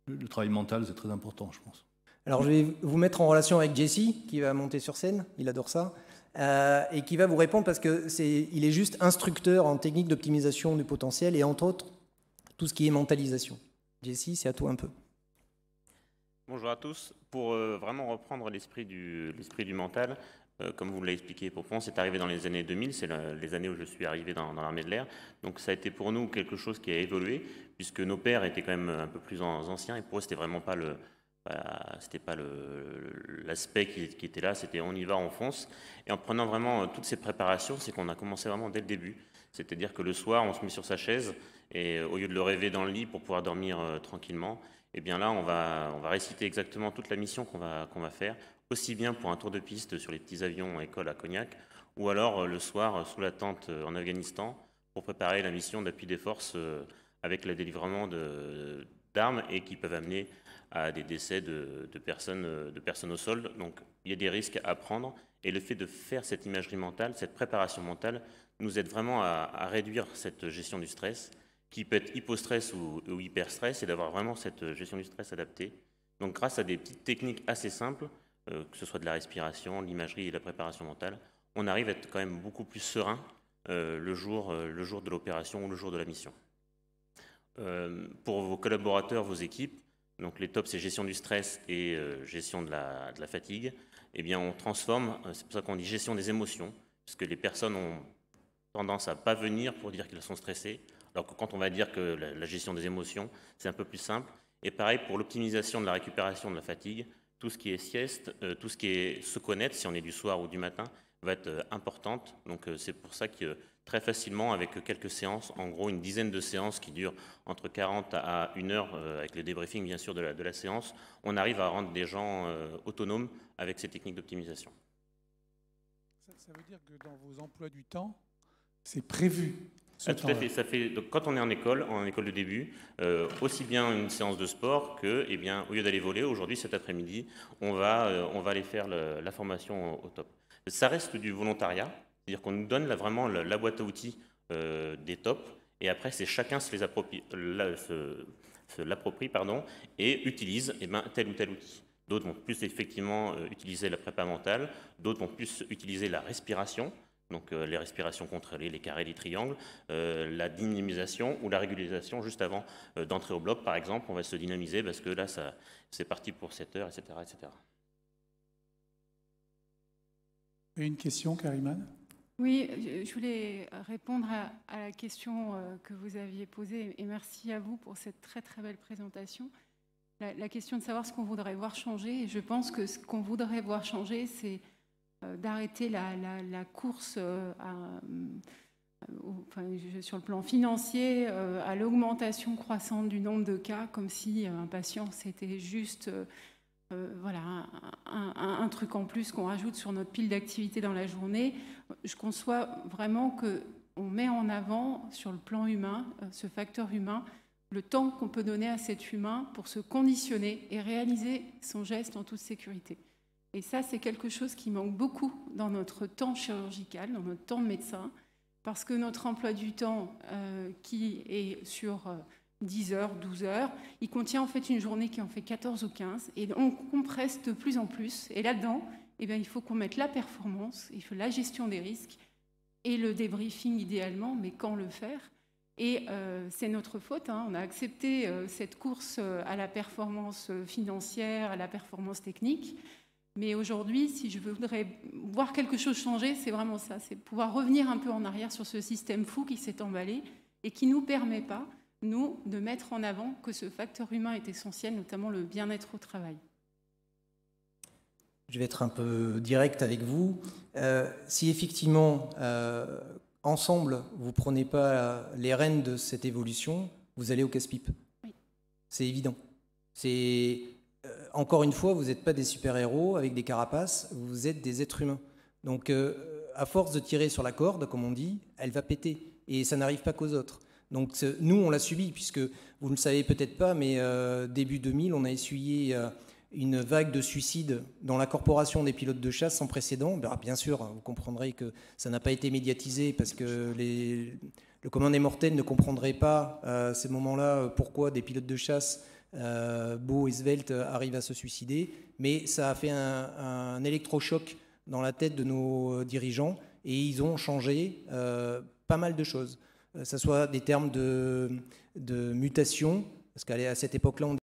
le, travail mental, c'est très important, je pense. Alors, je vais vous mettre en relation avec Jesse qui va monter sur scène. Il adore ça. Euh, et qui va vous répondre parce que c'est, il est juste instructeur en technique d'optimisation du potentiel et entre autres tout ce qui est mentalisation. Jesse c'est à toi un peu. Bonjour à tous. Pour euh, vraiment reprendre l'esprit du, mental, euh, comme vous l'avez expliqué pour c'est arrivé dans les années 2000, c'est les années où je suis arrivé dans, l'armée de l'air. Donc ça a été pour nous quelque chose qui a évolué, puisque nos pères étaient quand même un peu plus anciens, et pour eux, c'était vraiment pas le... c'était pas l'aspect qui, était là, c'était on y va, on fonce. Et en prenant vraiment euh, toutes ces préparations, c'est qu'on a commencé vraiment dès le début. C'est-à-dire que le soir, on se met sur sa chaise, et au lieu de le rêver dans le lit pour pouvoir dormir tranquillement, et eh bien là, on va, réciter exactement toute la mission qu'on va, faire, aussi bien pour un tour de piste sur les petits avions école à Cognac, ou alors euh, le soir euh, sous la tente euh, en Afghanistan, pour préparer la mission d'appui des forces avec le délivrement d'armes et qui peuvent amener à des décès de, personnes, au sol. Donc il y a des risques à prendre et le fait de faire cette imagerie mentale, cette préparation mentale, nous aide vraiment à, à réduire cette gestion du stress qui peut être hypostress ou, ou hyperstress et d'avoir vraiment cette euh, gestion du stress adaptée. Donc grâce à des petites techniques assez simples, euh, que ce soit de la respiration, l'imagerie et la préparation mentale, on arrive à être quand même beaucoup plus serein euh, le, jour, le jour de l'opération ou le jour de la mission. pour vos collaborateurs, vos équipes, donc les tops c'est gestion du stress et gestion de la, fatigue, et eh bien on transforme, c'est pour ça qu'on dit gestion des émotions, puisque les personnes ont tendance à pas venir pour dire qu'elles sont stressées, alors que quand on va dire que la, gestion des émotions, c'est un peu plus simple. Et pareil pour l'optimisation de la récupération de la fatigue, tout ce qui est sieste, euh, tout ce qui est se connaître, si on est du soir ou du matin, va être euh, importante. Donc euh, c'est pour ça que très facilement, avec quelques séances, en gros une dizaine de séances qui durent entre 40 à 1 heure, avec le débriefing bien sûr de la, séance, on arrive à rendre des gens autonomes avec ces techniques d'optimisation. ça veut dire que dans vos emplois du temps, c'est prévu ah, fait. fait quand on est en école, en école de début, euh, aussi bien une séance de sport que, eh bien, au lieu d'aller voler, aujourd'hui, cet après-midi, on, va, euh, on va aller faire la formation au, top. Ça reste du volontariat, c'est-à-dire qu'on nous donne vraiment la, boîte à outils euh, des tops, et après, c'est chacun se les l'approprie pardon, et utilise eh bien, tel ou tel outil. D'autres vont plus effectivement utiliser la prépa mentale, d'autres vont plus utiliser la respiration, donc euh, les respirations contrôlées, les carrés, les triangles, euh, la dynamisation ou la régularisation juste avant euh, d'entrer au bloc, par exemple, on va se dynamiser parce que là, c'est parti pour 7 heures, etc. etc. une question, Karimane Oui, je voulais répondre à, la question que vous aviez posée et merci à vous pour cette très très belle présentation. La, la question de savoir ce qu'on voudrait voir changer, et je pense que ce qu'on voudrait voir changer, c'est euh, d'arrêter la, course euh, euh, sur le plan financier à l'augmentation croissante du nombre de cas, comme si un patient c'était juste voilà, un, truc en plus qu'on rajoute sur notre pile d'activités dans la journée. Je conçois vraiment qu'on on met en avant sur le plan humain, ce facteur humain, le temps qu'on peut donner à cet humain pour se conditionner et réaliser son geste en toute sécurité. Et ça, c'est quelque chose qui manque beaucoup dans notre temps chirurgical, dans notre temps de médecin, parce que notre emploi du temps, euh, qui est sur 10 euh, heures, 12 heures, il contient en fait une journée qui en fait 14 ou 15, et on compresse de plus en plus. Et là-dedans, eh bien, il faut qu'on mette la performance, il faut la gestion des risques et le débriefing idéalement, mais quand le faire Et euh, c'est notre faute, hein. on a accepté cette course à la performance financière, à la performance technique. Mais aujourd'hui, si je voudrais voir quelque chose changer, c'est vraiment ça, c'est pouvoir revenir un peu en arrière sur ce système fou qui s'est emballé et qui ne nous permet pas, nous, de mettre en avant que ce facteur humain est essentiel, notamment le bien-être au travail. Je vais être un peu direct avec vous. Euh, si effectivement, euh, ensemble, vous ne prenez pas les rênes de cette évolution, vous allez au casse-pipe. Oui. C'est évident. C'est encore une fois, vous n'êtes pas des super-héros avec des carapaces, vous êtes des êtres humains. Donc, euh, à force de tirer sur la corde, comme on dit, elle va péter. Et ça n'arrive pas qu'aux autres. Donc, nous, on l'a subi, puisque vous ne le savez peut-être pas, mais euh, début 2000, on a essuyé euh, une vague de suicides dans la corporation des pilotes de chasse sans précédent. bien sûr, hein, vous comprendrez que ça n'a pas été médiatisé parce que les, le commun des mortels ne comprendrait pas à ces moments-là pourquoi des pilotes de chasse euh, Beau et Svelte euh, arrivent à se suicider, mais ça a fait un, électrochoc dans la tête de nos euh, dirigeants et ils ont changé pas mal de choses. Que ce soit des termes de, mutation, parce qu'à cette époque-là, on